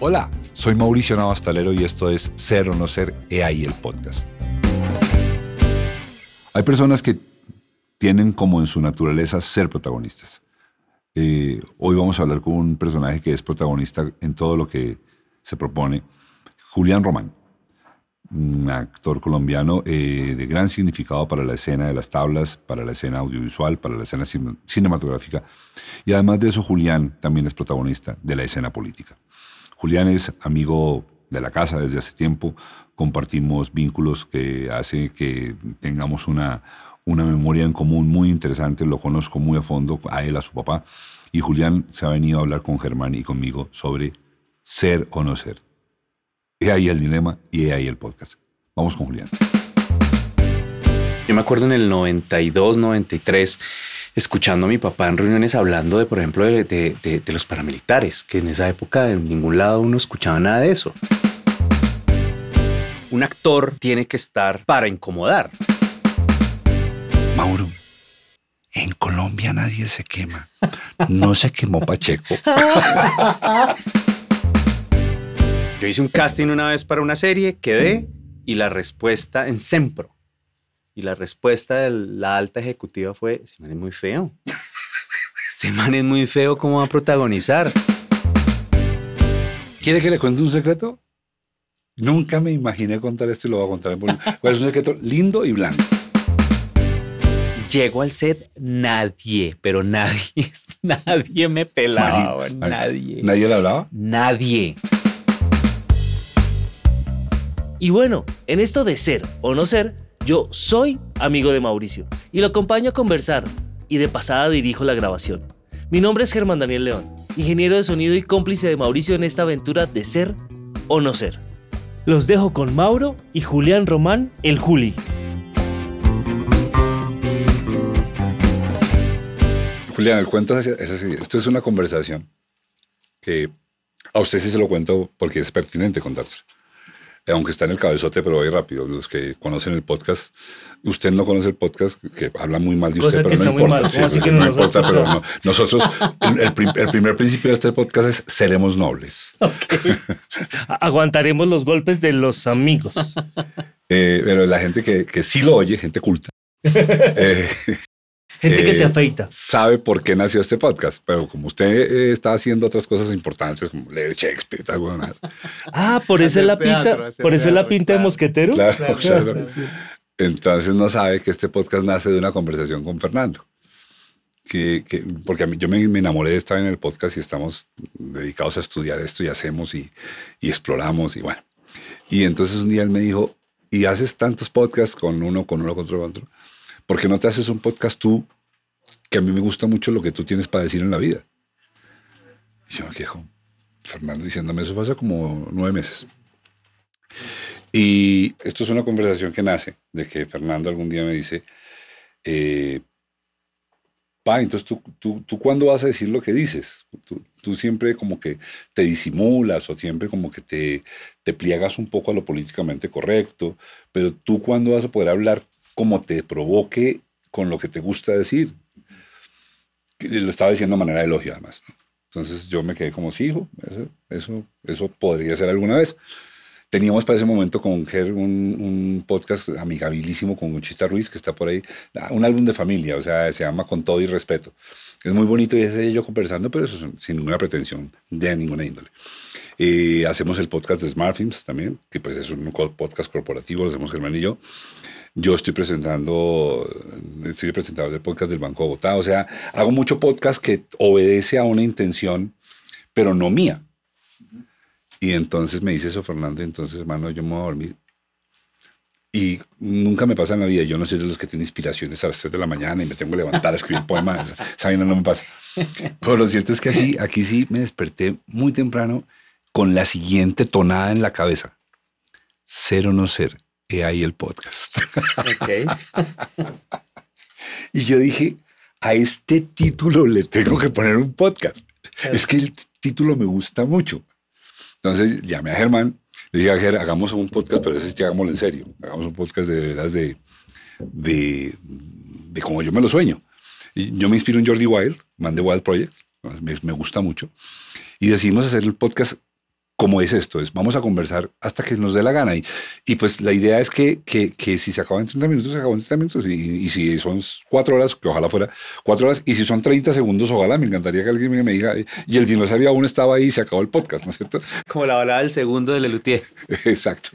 Hola, soy Mauricio Navastalero y esto es Ser o No Ser y e el podcast. Hay personas que tienen como en su naturaleza ser protagonistas. Eh, hoy vamos a hablar con un personaje que es protagonista en todo lo que se propone, Julián Román, un actor colombiano eh, de gran significado para la escena de las tablas, para la escena audiovisual, para la escena cinematográfica. Y además de eso, Julián también es protagonista de la escena política. Julián es amigo de la casa desde hace tiempo, compartimos vínculos que hace que tengamos una, una memoria en común muy interesante, lo conozco muy a fondo, a él, a su papá, y Julián se ha venido a hablar con Germán y conmigo sobre ser o no ser. He ahí el dilema y he ahí el podcast. Vamos con Julián. Yo me acuerdo en el 92, 93 escuchando a mi papá en reuniones hablando de, por ejemplo, de, los paramilitares, que en esa época en ningún lado uno escuchaba nada de eso. Un actor tiene que estar para incomodar. Mauro, en Colombia nadie se quema. No se quemó Pacheco. Yo hice un casting una vez para una serie, quedé y la respuesta en Sempro y la respuesta de la alta ejecutiva fue, se man es muy feo. Se man es muy feo, ¿cómo va a protagonizar? ¿Quiere que le cuente un secreto? Nunca me imaginé contar esto y lo voy a contar en es un secreto lindo y blanco. Llegó al set, nadie, pero nadie, nadie me pelaba. nadie. ¿Nadie le hablaba? Nadie. Y bueno, en esto de ser o no ser, yo soy amigo de Mauricio y lo acompaño a conversar y de pasada dirijo la grabación. Mi nombre es Germán Daniel León, ingeniero de sonido y cómplice de Mauricio en esta aventura de ser o no ser. Los dejo con Mauro y Julián Román, el Juli. Julián, el cuento es así. Esto es una conversación que a usted sí se lo cuento porque es pertinente contárselo. Eh, aunque está en el cabezote, pero voy rápido. Los que conocen el podcast, usted no conoce el podcast, que habla muy mal de usted, pero no importa. no, importa, Nosotros, el, primer principio de este podcast es seremos nobles. Aguantaremos los golpes de los amigos. Eh, pero la gente que, sí lo oye, gente culta, eh, Gente que se eh, afeita. Sabe por qué nació este podcast, pero como usted eh, está haciendo otras cosas importantes, como leer Shakespeare, tal más. ah, por eso es la pinta, por eso la pinta de mosquetero. Claro, claro, Entonces no sabe que este podcast nace de una conversación con Fernando. Que, porque a mí, yo me, enamoré de estar en el podcast y estamos dedicados a estudiar esto y hacemos y, y, exploramos y bueno. Y entonces un día él me dijo, y haces tantos podcasts con uno, con uno, con otro, con otro porque no te haces un podcast tú que a mí me gusta mucho lo que tú tienes para decir en la vida. Y yo me quejo. Fernando diciéndome eso pasa como nueve meses. Y esto es una conversación que nace de que Fernando algún día me dice, eh, pa, entonces tú, tú, cuándo vas a decir lo que dices? Tú, siempre como que te disimulas o siempre como que te, te pliegas un poco a lo políticamente correcto, pero tú cuándo vas a poder hablar como te provoque con lo que te gusta decir. Lo estaba diciendo de manera de elogio, además. Entonces yo me quedé como, sí, hijo, eso, eso, podría ser alguna vez. Teníamos para ese momento con Ger un, podcast amigabilísimo con Muchita Ruiz, que está por ahí, ah, un álbum de familia, o sea, se llama Con todo y respeto. Es muy bonito y es yo conversando, pero eso sin ninguna pretensión de ninguna índole. Eh, hacemos el podcast de Smart Films también, que pues es un podcast corporativo, lo hacemos Germán y yo yo estoy presentando, estoy presentando el podcast del Banco de Bogotá, o sea, hago mucho podcast que obedece a una intención, pero no mía. Y entonces me dice eso, Fernando, entonces, hermano, yo me voy a dormir. Y nunca me pasa en la vida. Yo no soy de los que tienen inspiraciones a las 3 de la mañana y me tengo que levantar a escribir poemas. Esa no me pasa. Pero lo cierto es que así, aquí sí me desperté muy temprano con la siguiente tonada en la cabeza. Ser o no ser he ahí el podcast. y yo dije, a este título le tengo que poner un podcast. Es que el título me gusta mucho. Entonces llamé a Germán, le dije a Germán, hagamos un podcast, pero ese que hagámoslo en serio. Hagamos un podcast de veras de, de, como yo me lo sueño. Y yo me inspiro en Jordi Wild, Man de Wild Projects. me, me gusta mucho. Y decidimos hacer el podcast ¿cómo es esto, es vamos a conversar hasta que nos dé la gana. Y, y pues la idea es que, que, que si se acaban 30 minutos, se acaban 30 minutos. Y, si son cuatro horas, que ojalá fuera cuatro horas, y si son 30 segundos, ojalá, me encantaría que alguien me diga, y el dinosaurio aún estaba ahí y se acabó el podcast, ¿no es cierto? Como la balada del segundo de Lelutier. Exacto.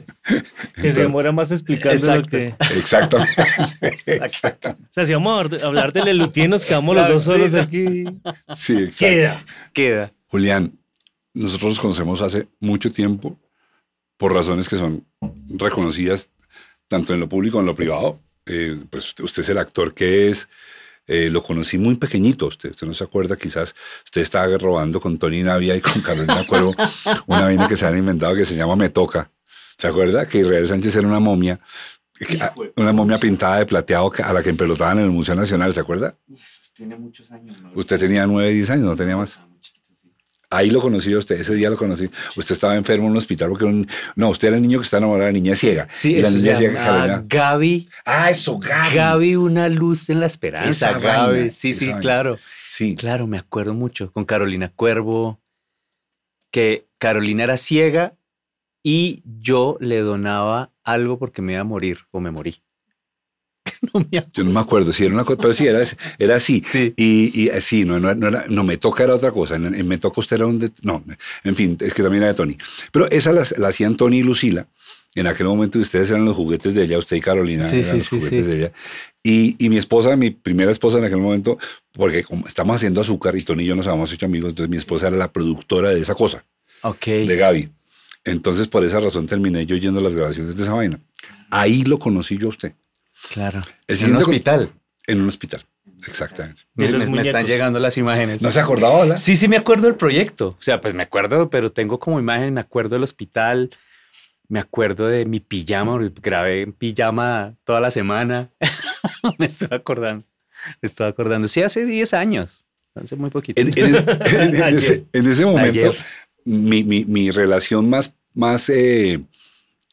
Que se demora más explicando Exacto. O sea, si vamos a hablar de Lelutier, nos quedamos los dos solos aquí. Sí, exacto. Queda. Queda. Julián, nosotros nos conocemos hace mucho tiempo por razones que son reconocidas tanto en lo público como en lo privado. Eh, pues usted es el actor que es. Eh, lo conocí muy pequeñito, usted, usted no se acuerda, quizás usted estaba robando con Tony Navia y con Carolina Cuervo una vaina que se han inventado que se llama Me Toca. ¿Se acuerda que Israel Sánchez era una momia, ah, una momia pintada de plateado a la que empelotaban en el Museo Nacional, ¿se acuerda? Tiene muchos años. Usted tenía 9, 10 años, no tenía más. Ahí lo conocí a usted, ese día lo conocí. Usted estaba enfermo en un hospital porque no, usted era el niño que está enamorado de la niña ciega. Sí, la niña ciega Gaby. Ah, eso, Gaby. Gaby, una luz en la esperanza. sí, sí, claro. Sí. Claro, me acuerdo mucho con Carolina Cuervo, que Carolina era ciega y yo le donaba algo porque me iba a morir o me morí. Yo no me acuerdo, si era una cosa, pero sí, era, era así. Y, y así, eh, no, no, no, me toca era otra cosa, en, me toca usted era un... no, en fin, es que también era de Tony. Pero esa la, hacían Tony y Lucila. En aquel momento ustedes eran los juguetes de ella, usted y Carolina sí, eran sí, Y, mi esposa, mi primera esposa en aquel momento, porque como estamos haciendo azúcar y Tony y yo nos habíamos hecho amigos, entonces mi esposa era la productora de esa cosa. Ok. De Gaby. Entonces, por esa razón terminé yo yendo a las grabaciones de esa vaina. Ahí lo conocí yo a usted. Claro. en un hospital. En un hospital. Exactamente. Me, están llegando las imágenes. ¿No se acordaba? Sí, sí me acuerdo del proyecto. O sea, pues me acuerdo, pero tengo como imagen, me acuerdo del hospital, me acuerdo de mi pijama, grabé en pijama toda la semana. me estoy acordando, me estoy acordando. Sí, hace 10 años, hace muy poquito. En, ese, momento, mi, relación más, más eh,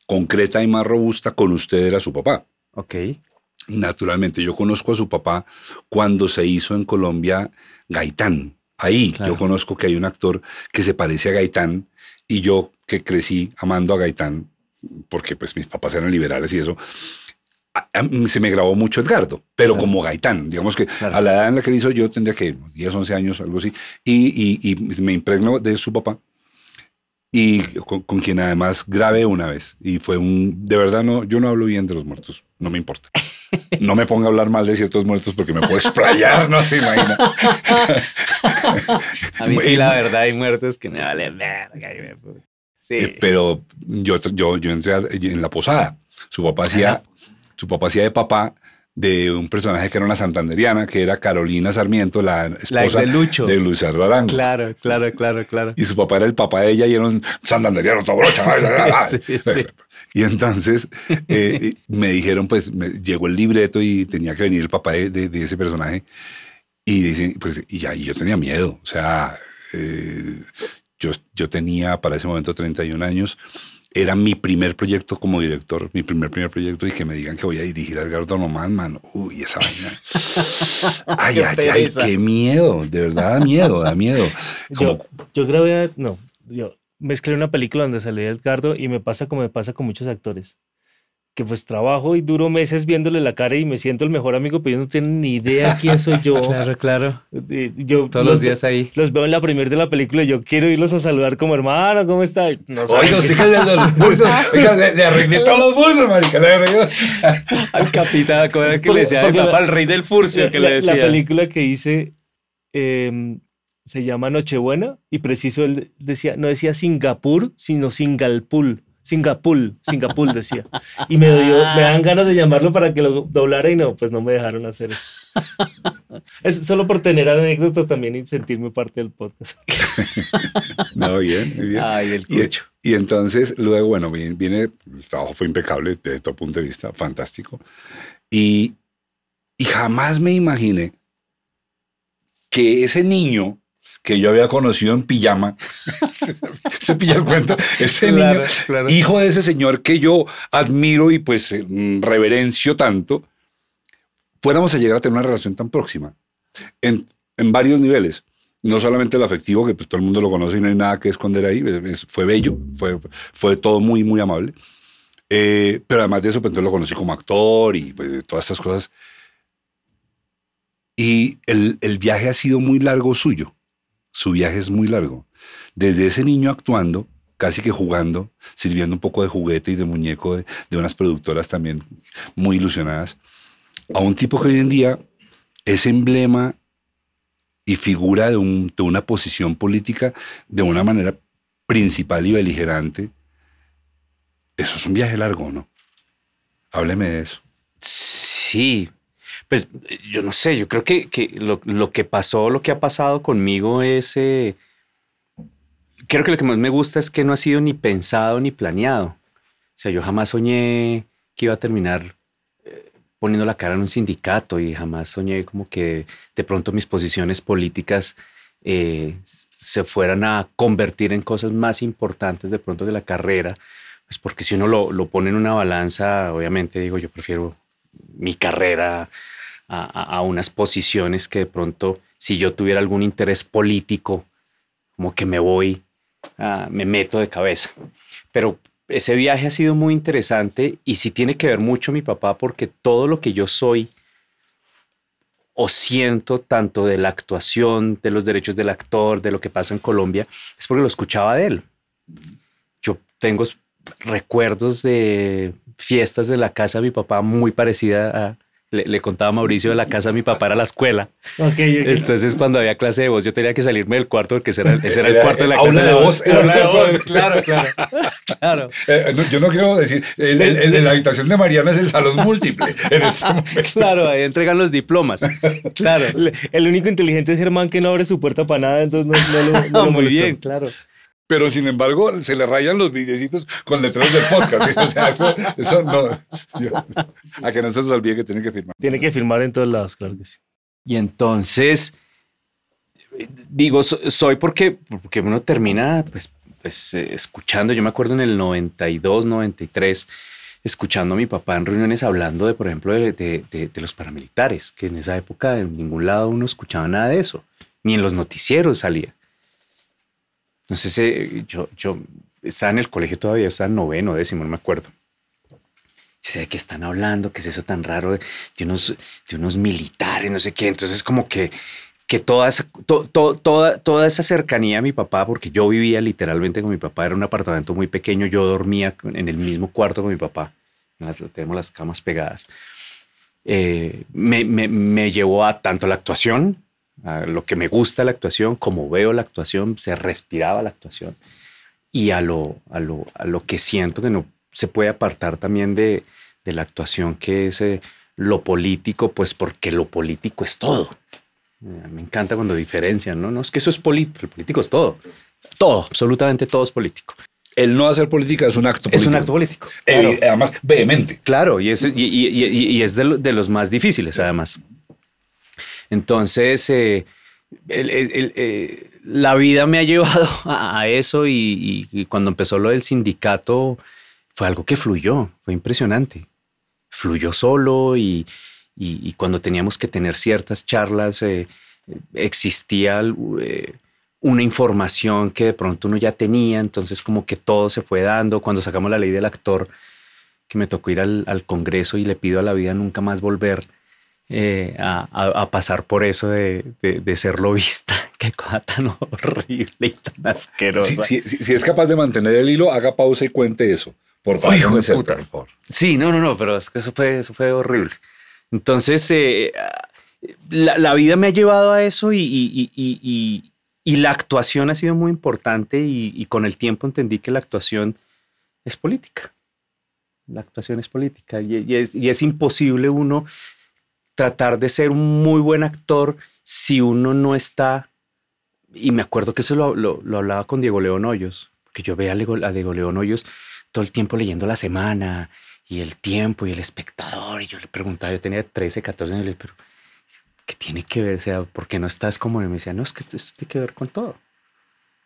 concreta y más robusta con usted era su papá. Ok. Naturalmente, yo conozco a su papá cuando se hizo en Colombia Gaitán. Ahí yo conozco que hay un actor que se parece a Gaitán y yo que crecí amando a Gaitán, porque pues mis papás eran liberales y eso, se me grabó mucho Edgardo, pero como Gaitán, digamos que a la edad en la que hizo yo tendría que 10, 11 años, algo así, y, me impregno de su papá y con, con, quien además grabé una vez y fue un, de verdad no, yo no hablo bien de los muertos no me importa. No me ponga a hablar mal de ciertos muertos porque me puedo explayar, no se imagina. a mí sí, la verdad, hay muertos que me vale verga. Sí. Eh, pero yo, yo, yo entré en la posada. Su papá hacía, su papá hacía de papá de un personaje que era una santanderiana, que era Carolina Sarmiento, la esposa de, Lucho. Arango. Claro, claro, claro, claro. Y su papá era el papá de ella y era un santanderiano, todo brocha. Y entonces eh, me dijeron, pues me, llegó el libreto y tenía que venir el papá de, ese personaje. Y dicen, pues, y yo tenía miedo. O sea, eh, yo, yo tenía para ese momento 31 años era mi primer proyecto como director, mi primer primer proyecto, y que me digan que voy a dirigir a Edgardo Nomás, man, uy, esa vaina. ay, ay, ay, qué miedo, de verdad da miedo, da miedo. Yo, yo, grabé, no, yo mezclé una película donde salía Edgardo y me pasa como me pasa con muchos actores que pues trabajo y duro meses viéndole la cara y me siento el mejor amigo, pero ellos no tienen ni idea quién soy yo. claro, claro. Yo Todos los, días ahí. Los veo en la primera de la película y yo quiero irlos a saludar como hermano, ¿cómo está? No Oiga, usted de los bolsos. le, arreglé todos los bolsos, marica. Al capitán, ¿cómo que le decía? Al rey del furcio, que la, le decía. La película que hice... Em, se llama Nochebuena y preciso él decía, no decía Singapur, sino Singalpul. Singapur, Singapur decía. Y me, dio, dan ah. ganas de llamarlo para que lo doblara y no, pues no me dejaron hacer eso. Es solo por tener anécdotas también y sentirme parte del podcast. no, bien, bien. y, y entonces, luego, bueno, viene, el trabajo fue impecable desde todo punto de vista, fantástico. Y, y jamás me imaginé que ese niño que yo había conocido en pijama. se pilla el cuento. Ese niño, hijo de ese señor que yo admiro y pues eh, reverencio tanto, fuéramos a llegar a tener una relación tan próxima en, varios niveles. No solamente el afectivo, que pues todo el mundo lo conoce y no hay nada que esconder ahí. fue bello, fue, fue todo muy, muy amable. Eh, pero además de eso, pues entonces lo conocí como actor y pues, todas estas cosas. Y el, el viaje ha sido muy largo suyo su viaje es muy largo. Desde ese niño actuando, casi que jugando, sirviendo un poco de juguete y de muñeco de, unas productoras también muy ilusionadas, a un tipo que hoy en día es emblema y figura de, una posición política de una manera principal y beligerante. Eso es un viaje largo, ¿no? Hábleme de eso. Sí, pues yo no sé, yo creo que, lo, que pasó, lo que ha pasado conmigo es, eh, creo que lo que más me gusta es que no ha sido ni pensado ni planeado. O sea, yo jamás soñé que iba a terminar eh, poniendo la cara en un sindicato y jamás soñé como que de pronto mis posiciones políticas eh, se fueran a convertir en cosas más importantes de pronto de la carrera, pues porque si uno lo, lo pone en una balanza, obviamente digo, yo prefiero mi carrera a, unas posiciones que de pronto, si yo tuviera algún interés político, como que me voy, me meto de cabeza. Pero ese viaje ha sido muy interesante y sí tiene que ver mucho mi papá porque todo lo que yo soy o siento tanto de la actuación, de los derechos del actor, de lo que pasa en Colombia, es porque lo escuchaba de él. Yo tengo recuerdos de fiestas de la casa de mi papá muy parecida a, le, contaba Mauricio de la casa a mi papá era la escuela. Entonces, cuando había clase de voz, yo tenía que salirme del cuarto porque ese era, el cuarto de la casa de voz. voz, claro, claro. claro. Eh, eh, yo no quiero decir, en la habitación de Mariana es el salón múltiple este Claro, ahí entregan los diplomas. Claro. El único inteligente es Germán que no abre su puerta para nada, entonces no, lo, ah, no Muy bien, claro pero sin embargo se le rayan los videocitos con letreros del podcast. o sea, eso, no. a que no se nos olvide que tiene que firmar. Tiene que firmar en todos lados, claro que sí. Y entonces, digo, soy porque, porque uno termina pues, pues eh, escuchando, yo me acuerdo en el 92, 93, escuchando a mi papá en reuniones hablando de, por ejemplo, de, de los paramilitares, que en esa época en ningún lado uno escuchaba nada de eso, ni en los noticieros salía. No sé yo, yo estaba en el colegio todavía, estaba noveno, décimo, no me acuerdo. Yo sé de qué están hablando, qué es eso tan raro de, unos, de unos militares, no sé qué. Entonces como que que toda esa, toda, toda esa cercanía a mi papá, porque yo vivía literalmente con mi papá, era un apartamento muy pequeño, yo dormía en el mismo cuarto con mi papá, tenemos las camas pegadas, eh, me, me, me, llevó a tanto la actuación a lo que me gusta la actuación, como veo la actuación, se respiraba la actuación y a lo, a lo, a lo que siento que no se puede apartar también de, de la actuación que es eh, lo político, pues porque lo político es todo. Eh, me encanta cuando diferencian, ¿no? No, es que eso es político, el político es todo. Todo, absolutamente todo es político. El no hacer política es un acto político. Es un acto político. Eh, además, vehemente. Claro, y es, y, es de, de los más difíciles, además. Entonces, eh, eh, la vida me ha llevado a, eso y, cuando empezó lo del sindicato fue algo que fluyó, fue impresionante. Fluyó solo y, cuando teníamos que tener ciertas charlas eh, existía una información que de pronto uno ya tenía, entonces como que todo se fue dando. Cuando sacamos la ley del actor, que me tocó ir al Congreso y le pido a la vida nunca más volver eh, a, pasar por eso de, ser lobista. Qué cosa tan horrible y tan asquerosa. Si, es capaz de mantener el hilo, haga pausa y cuente eso. Por favor, Sí, no, no, no, pero es que eso fue, eso horrible. Entonces, eh, ah, la, vida me ha llevado a eso y, la actuación ha sido muy importante y, con el tiempo entendí que la actuación es política. La actuación es política y, es imposible uno tratar de ser un muy buen actor si uno no está. Y me acuerdo que eso lo, lo, hablaba con Diego León Hoyos, que yo veía a Diego, León Hoyos todo el tiempo leyendo La Semana y El Tiempo y El Espectador. Y yo le preguntaba, yo tenía 13, 14 años, pero ¿qué tiene que ver? O sea, ¿por qué no estás como? Y me decía, no, es que esto tiene que ver con todo. O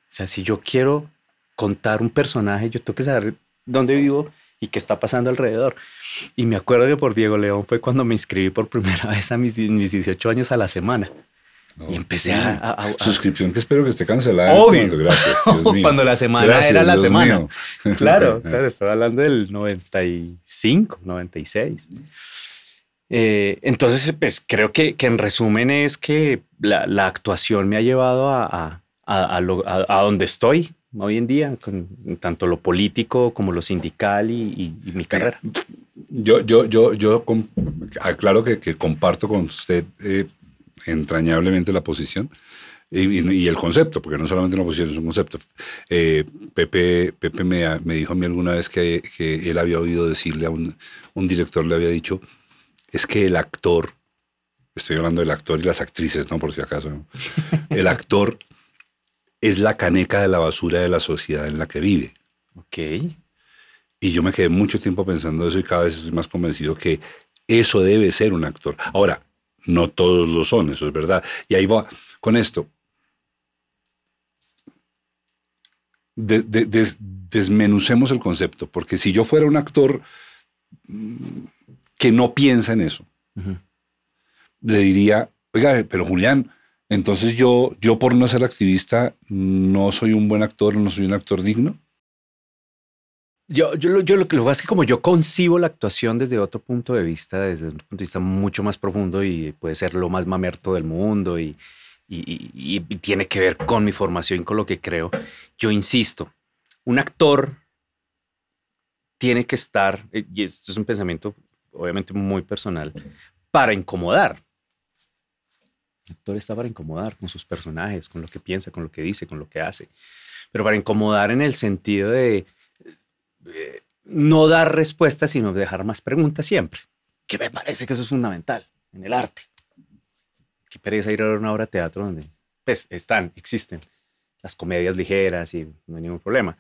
sea, si yo quiero contar un personaje, yo tengo que saber dónde vivo, y qué está pasando alrededor. Y me acuerdo que por Diego León fue cuando me inscribí por primera vez a mis, 18 años a la semana. y empecé a, Suscripción que espero que esté cancelada. Gracias, Cuando la semana era la semana. Claro, claro, estaba hablando del 95, 96. Eh, entonces, pues creo que, que, en resumen es que la, actuación me ha llevado a, a, a donde estoy hoy en día, con tanto lo político como lo sindical y, mi eh, carrera. Yo, yo, yo, yo aclaro que, comparto con usted eh, entrañablemente la posición. Y, el concepto, porque no solamente una posición, es un concepto. Eh, Pepe, me, dijo a mí alguna vez que, él había oído decirle a un, director, le había dicho, es que el actor, estoy hablando del actor y las actrices, no por si acaso, el actor es la caneca de la basura de la sociedad en la que vive. Ok. Y yo me quedé mucho tiempo pensando eso y cada vez estoy más convencido que eso debe ser un actor. Ahora, no todos lo son, eso es verdad. Y ahí va con esto. desmenucemos el concepto, porque si yo fuera un actor mm, que no piensa en eso, le diría, oiga, pero Julián, entonces yo, yo por no ser activista, no soy un buen actor, no soy un actor digno. Yo, yo, yo lo, que lo es que como yo concibo la actuación desde otro punto de vista, desde un punto de vista mucho más profundo y puede ser lo más mamerto del mundo y, tiene que ver con mi formación, con lo que creo, yo insisto, un actor tiene que estar, eh, y esto es un pensamiento obviamente muy personal, para incomodar. El actor está para incomodar con sus personajes, con lo que piensa, con lo que dice, con lo que hace. Pero para incomodar en el sentido de eh, no dar respuestas, sino dejar más preguntas siempre. Que me parece que eso es fundamental en el arte. Qué pereza ir a una obra de teatro donde, pues, están, existen las comedias ligeras y no hay ningún problema.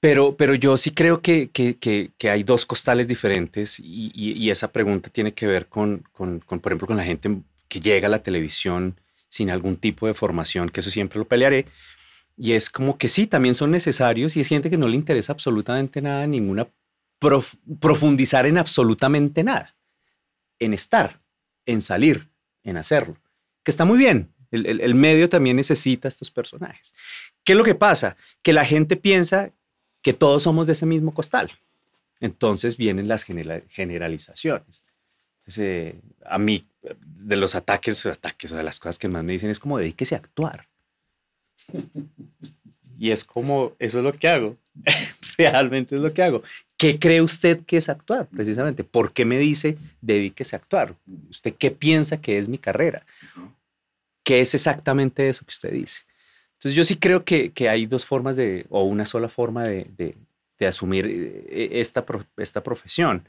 Pero, pero yo sí creo que, que, hay dos costales diferentes y, y, esa pregunta tiene que ver con, con, con, por ejemplo, con la gente que llega a la televisión sin algún tipo de formación, que eso siempre lo pelearé. Y es como que sí, también son necesarios y es gente que no le interesa absolutamente nada, ninguna profundizar en absolutamente nada, en estar, en salir, en hacerlo, que está muy bien. El, medio también necesita estos personajes. ¿Qué es lo que pasa? Que la gente piensa que todos somos de ese mismo costal. Entonces vienen las generalizaciones. Eh, a mí de los ataques, ataques o de las cosas que más me dicen es como dedíquese a actuar. Y es como, eso es lo que hago. Realmente es lo que hago. ¿Qué cree usted que es actuar, precisamente? ¿Por qué me dice dedíquese a actuar? ¿Usted qué piensa que es mi carrera? ¿Qué es exactamente eso que usted dice? Entonces yo sí creo que, hay dos formas de, o una sola forma de, asumir eh, esta, esta profesión.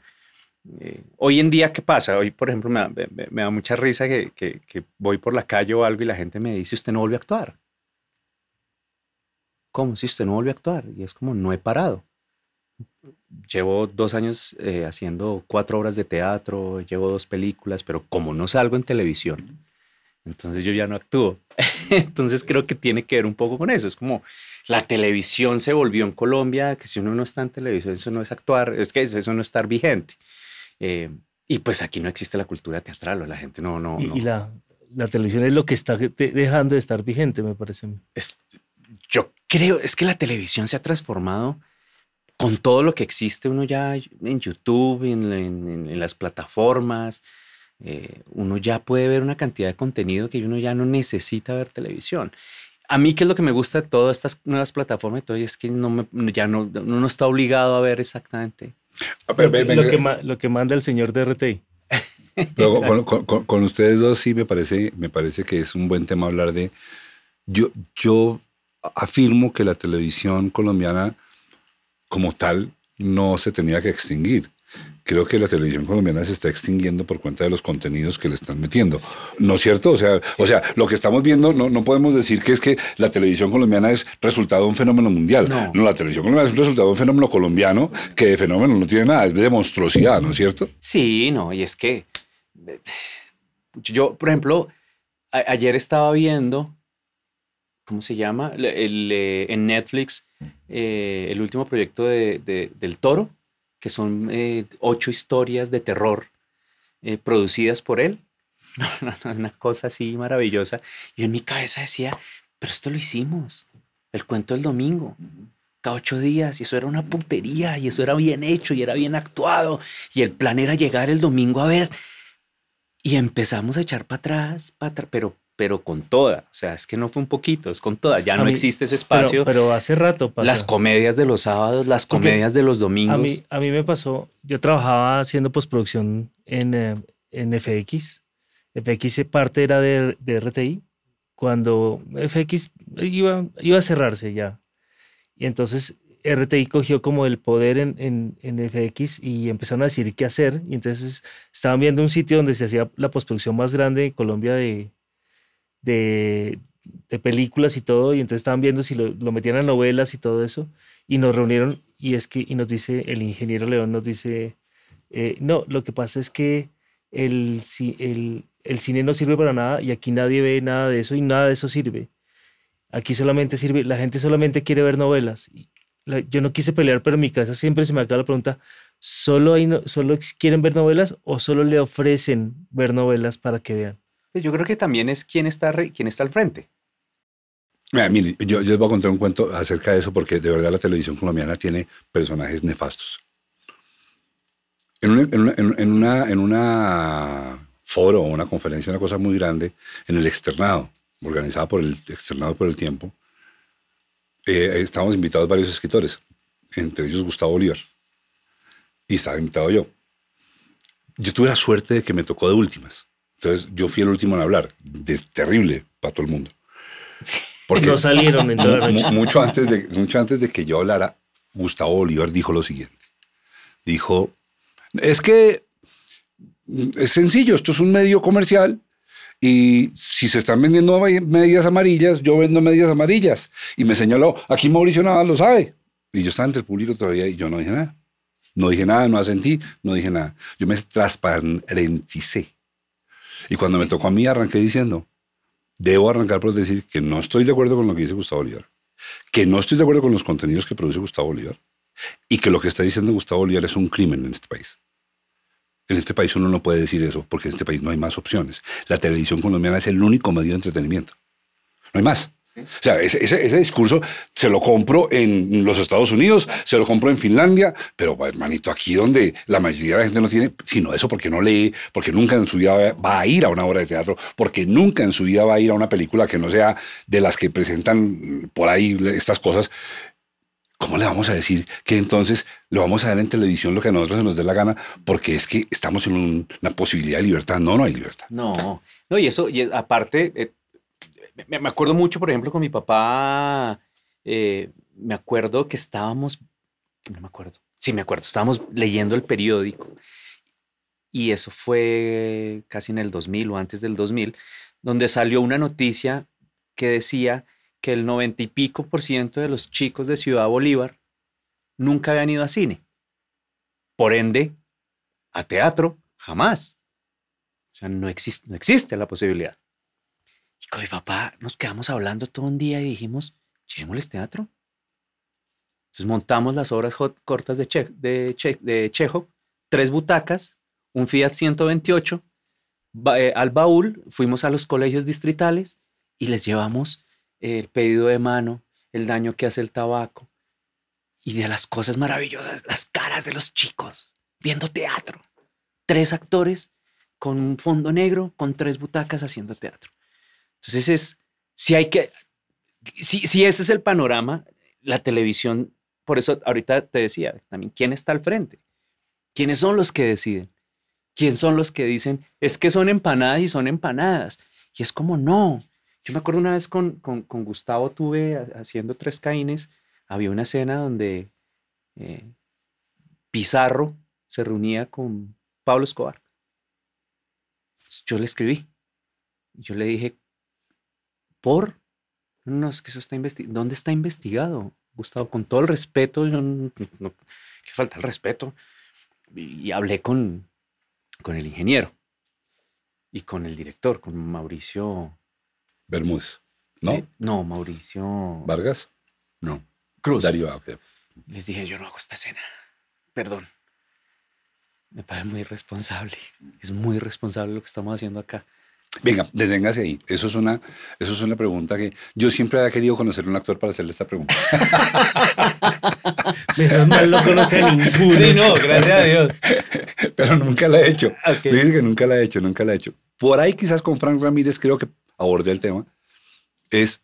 Eh, hoy en día, ¿qué pasa? Hoy, por ejemplo, me da, mucha risa que, voy por la calle o algo y la gente me dice, usted no vuelve a actuar. ¿Cómo? Si usted no vuelve a actuar. Y es como, no he parado. Llevo dos años eh, haciendo cuatro horas de teatro, llevo dos películas, pero como no salgo en televisión, entonces yo ya no actúo. entonces creo que tiene que ver un poco con eso. Es como la televisión se volvió en Colombia, que si uno no está en televisión, eso no es actuar, es que eso no es estar vigente. Eh, y pues aquí no existe la cultura teatral o la gente no... no, y, la, televisión es lo que está dejando de estar vigente, me parece. yo creo, es que la televisión se ha transformado con todo lo que existe uno ya en YouTube, en, las plataformas, eh, uno ya puede ver una cantidad de contenido que uno ya no necesita ver televisión. A mí, que es lo que me gusta de todas estas nuevas plataformas? todo, es que no ya no, uno no está obligado a ver exactamente Ah, lo, que manda el señor de Pero con, con, ustedes dos sí me parece, me parece que es un buen tema hablar de... Yo, yo afirmo que la televisión colombiana como tal no se tenía que extinguir creo que la televisión colombiana se está extinguiendo por cuenta de los contenidos que le están metiendo. ¿No es cierto? O sea, o sea lo que estamos viendo, no, podemos decir que es que la televisión colombiana es resultado de un fenómeno mundial. No. la televisión colombiana es resultado de un fenómeno colombiano que de fenómeno no tiene nada, es de monstruosidad, ¿no es cierto? Sí, no, y es que yo, por ejemplo, ayer estaba viendo, ¿cómo se llama? Eh, en Netflix, eh, el último proyecto de, del toro que son eh, ocho historias de terror eh, producidas por él. una cosa así maravillosa. y en mi cabeza decía, pero esto lo hicimos, el cuento del domingo, cada ocho días, y eso era una puntería, y eso era bien hecho, y era bien actuado, y el plan era llegar el domingo a ver. Y empezamos a echar para atrás, para atrás pero pero con toda. O sea, es que no fue un poquito, es con toda. Ya no existe ese espacio. Pero, hace rato pasó. Las comedias de los sábados, las comedias de los domingos. A mí, a mí me pasó, yo trabajaba haciendo postproducción en, eh, en FX. FX parte era de, de RTI. Cuando FX iba, iba a cerrarse ya. Y entonces RTI cogió como el poder en, en, en, FX y empezaron a decir qué hacer. Y entonces estaban viendo un sitio donde se hacía la postproducción más grande de Colombia de, de, películas y todo, y entonces estaban viendo si lo, metían a novelas y todo eso, y nos reunieron y es que, y nos dice, el ingeniero León nos dice, eh, no, lo que pasa es que el, el cine no sirve para nada y aquí nadie ve nada de eso y nada de eso sirve. Aquí solamente sirve, la gente solamente quiere ver novelas. Yo no quise pelear, pero en mi casa siempre se me acaba la pregunta, ¿solo, hay no, ¿solo quieren ver novelas o solo le ofrecen ver novelas para que vean? Pues yo creo que también es quién está, quién está al frente. Mira, mire, yo, yo les voy a contar un cuento acerca de eso porque de verdad la televisión colombiana tiene personajes nefastos. En un en en una, en una foro, una conferencia, una cosa muy grande, en el externado, organizada por el externado por el tiempo, eh, estábamos invitados varios escritores, entre ellos Gustavo Oliver, y estaba invitado yo. Yo tuve la suerte de que me tocó de últimas. Entonces yo fui el último en hablar. terrible para todo el mundo. Porque no salieron en toda noche. Mucho antes, de, mucho antes de que yo hablara, Gustavo Bolívar dijo lo siguiente. Dijo, es que es sencillo, esto es un medio comercial y si se están vendiendo medias amarillas, yo vendo medias amarillas. Y me señaló, aquí Mauricio Navas lo sabe. Y yo estaba entre el público todavía y yo no dije nada. No dije nada, no asentí, no dije nada. Yo me transparenticé. Y cuando me tocó a mí, arranqué diciendo, debo arrancar por decir que no estoy de acuerdo con lo que dice Gustavo olivar que no estoy de acuerdo con los contenidos que produce Gustavo Bolívar y que lo que está diciendo Gustavo Bolívar es un crimen en este país. En este país uno no puede decir eso porque en este país no hay más opciones. La televisión colombiana es el único medio de entretenimiento. No hay más. O sea, ese, ese, ese, discurso se lo compro en los Estados Unidos, se lo compro en Finlandia, pero pues, hermanito, aquí donde la mayoría de la gente no tiene, sino eso porque no lee, porque nunca en su vida va a ir a una obra de teatro, porque nunca en su vida va a ir a una película que no sea de las que presentan por ahí estas cosas. ¿Cómo le vamos a decir que entonces lo vamos a ver en televisión lo que a nosotros se nos dé la gana? Porque es que estamos en una posibilidad de libertad. No, no hay libertad. No, no, y eso, y aparte, eh, me, acuerdo mucho, por ejemplo, con mi papá, eh, me acuerdo que estábamos, no me acuerdo, sí, me acuerdo, estábamos leyendo el periódico y eso fue casi en el 2000 o antes del 2000, donde salió una noticia que decía que el noventa y pico por ciento de los chicos de Ciudad Bolívar nunca habían ido a cine. Por ende, a teatro, jamás. O sea, no, existe, no existe la posibilidad. Y con mi papá nos quedamos hablando todo un día y dijimos, llevémosles este teatro. Entonces montamos las obras cortas de, che, de, de Chejo, tres butacas, un Fiat 128, eh, al baúl, fuimos a los colegios distritales y les llevamos el pedido de mano, el daño que hace el tabaco y de las cosas maravillosas, las caras de los chicos, viendo teatro. Tres actores con un fondo negro, con tres butacas haciendo teatro. Entonces es, si hay que, si, ese es el panorama, la televisión, por eso ahorita te decía también, ¿quién está al frente? ¿Quiénes son los que deciden? ¿Quién son los que dicen, es que son empanadas y son empanadas? Y es como, no. Yo me acuerdo una vez con, Gustavo tuve haciendo tres caínes, había una escena donde eh, Pizarro se reunía con Pablo Escobar. Yo le escribí. Yo le dije, por... No, es que eso está investigado. ¿Dónde está investigado, Gustavo? Con todo el respeto, que falta el respeto. Y, hablé con, con el ingeniero y con el director, con Mauricio... Bermúdez. ¿No? Eh, no, Mauricio. ¿Vargas? No. Cruz. Darío, ah, okay. Les dije, yo no hago esta escena. Perdón. Me parece muy responsable. Es muy responsable lo que estamos haciendo acá. Venga, deténgase ahí. Eso es, una, eso es una pregunta que yo siempre había querido conocer a un actor para hacerle esta pregunta. Menos mal no conoce a ninguno. Sí, no, gracias a Dios. Pero nunca la he hecho. dice que nunca la he hecho, nunca la he hecho. Por ahí quizás con Frank Ramírez creo que abordé el tema. Es...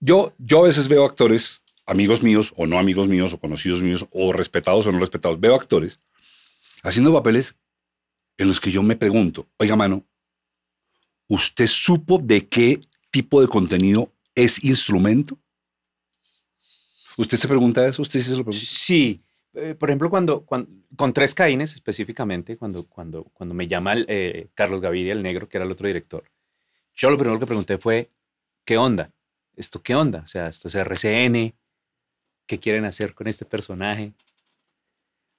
Yo, yo a veces veo actores, amigos míos o no amigos míos o conocidos míos o respetados o no respetados, veo actores haciendo papeles en los que yo me pregunto, oiga mano, ¿usted supo de qué tipo de contenido es instrumento? ¿Usted se pregunta eso? ¿Usted sí Sí. Eh, por ejemplo, cuando, con tres caínes específicamente, cuando, cuando, cuando me llama eh, Carlos Gaviria, el negro, que era el otro director, yo lo primero que pregunté fue, ¿qué onda? ¿Esto qué onda? O sea, esto es RCN, ¿qué quieren hacer con este personaje?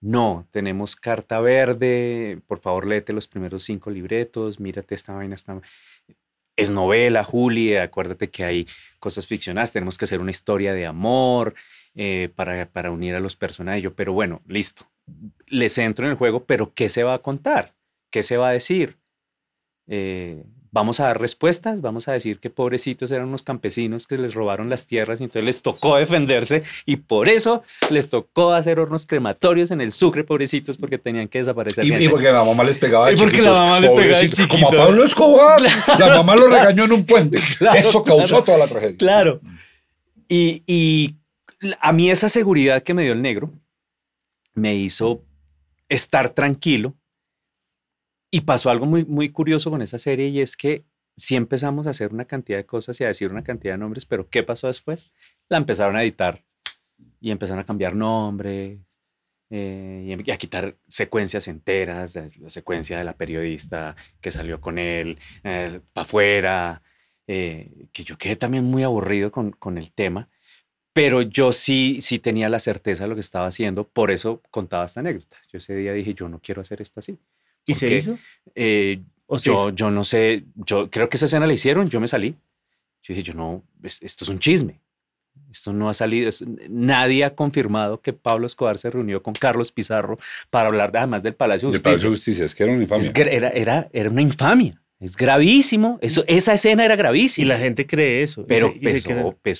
No, tenemos carta verde, por favor léete los primeros cinco libretos, mírate esta vaina, esta... es novela, Julie. acuérdate que hay cosas ficcionadas, tenemos que hacer una historia de amor eh, para, para, unir a los personajes, pero bueno, listo, les entro en el juego, pero ¿qué se va a contar? ¿Qué se va a decir? Eh, vamos a dar respuestas, vamos a decir que pobrecitos eran unos campesinos que les robaron las tierras y entonces les tocó defenderse y por eso les tocó hacer hornos crematorios en el Sucre, pobrecitos, porque tenían que desaparecer. Y, y porque la mamá les pegaba Y porque la mamá les pegaba Como a Pablo Escobar, la mamá lo regañó en un puente. eso causó toda la tragedia. Claro. Mm. Y, y a mí esa seguridad que me dio el negro me hizo estar tranquilo y pasó algo muy, muy curioso con esa serie y es que sí empezamos a hacer una cantidad de cosas y a decir una cantidad de nombres, pero ¿qué pasó después? La empezaron a editar y empezaron a cambiar nombres eh, em, y a quitar secuencias enteras, la secuencia de la periodista que salió con él, eh, para afuera, eh, que yo quedé también muy aburrido con, el tema, pero yo sí, sí tenía la certeza de lo que estaba haciendo, por eso contaba esta anécdota. Yo ese día dije, yo no quiero hacer esto así. ¿Y se hizo? Eh, yo, yo no sé, yo creo que esa escena la hicieron, yo me salí. Yo dije, yo no, esto es un chisme. Esto no ha salido. nadie ha confirmado que Pablo Escobar se reunió con Carlos Pizarro para hablar además del Palacio de Justicia. Del Palacio de Justicia, es que era una infamia. que era, era, era una infamia. Es gravísimo. Eso, esa escena era gravísima. Y la gente cree eso. Pero